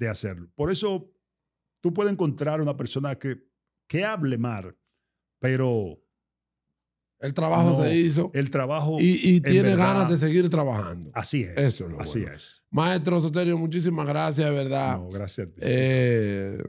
hacerlo. Por eso tú puedes encontrar una persona que, que hable mal, pero... El trabajo se hizo. El trabajo... Y, y tiene ganas de seguir trabajando. Así es. Eso es. Maestro Soterio, muchísimas gracias, de verdad. No, gracias a ti. Eh,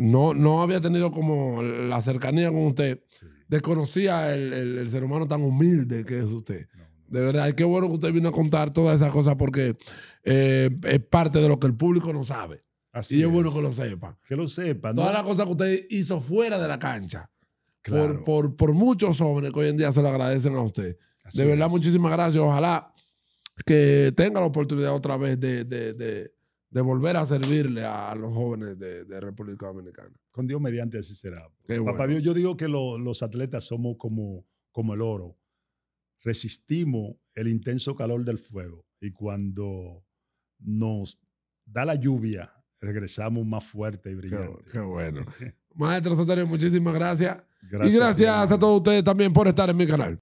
no, no había tenido como la cercanía con usted. Desconocía el, ser humano tan humilde que es usted. De verdad, qué bueno que usted vino a contar todas esas cosas porque eh, es parte de lo que el público no sabe. y es, bueno que lo sepa. Que lo sepa. Todas las cosas que usted hizo fuera de la cancha. Por, muchos hombres que hoy en día se lo agradecen a usted. de verdad, muchísimas gracias. Ojalá que tenga la oportunidad otra vez de de volver a servirle a los jóvenes de, República Dominicana. Con Dios mediante así será. Pues. Papá Dios, yo digo que los atletas somos como, como el oro. Resistimos el intenso calor del fuego y cuando nos da la lluvia, regresamos más fuerte y brillante. Qué, bueno. Maestro Sotario muchísimas gracias. gracias. Y gracias a todos ustedes también por estar en mi canal.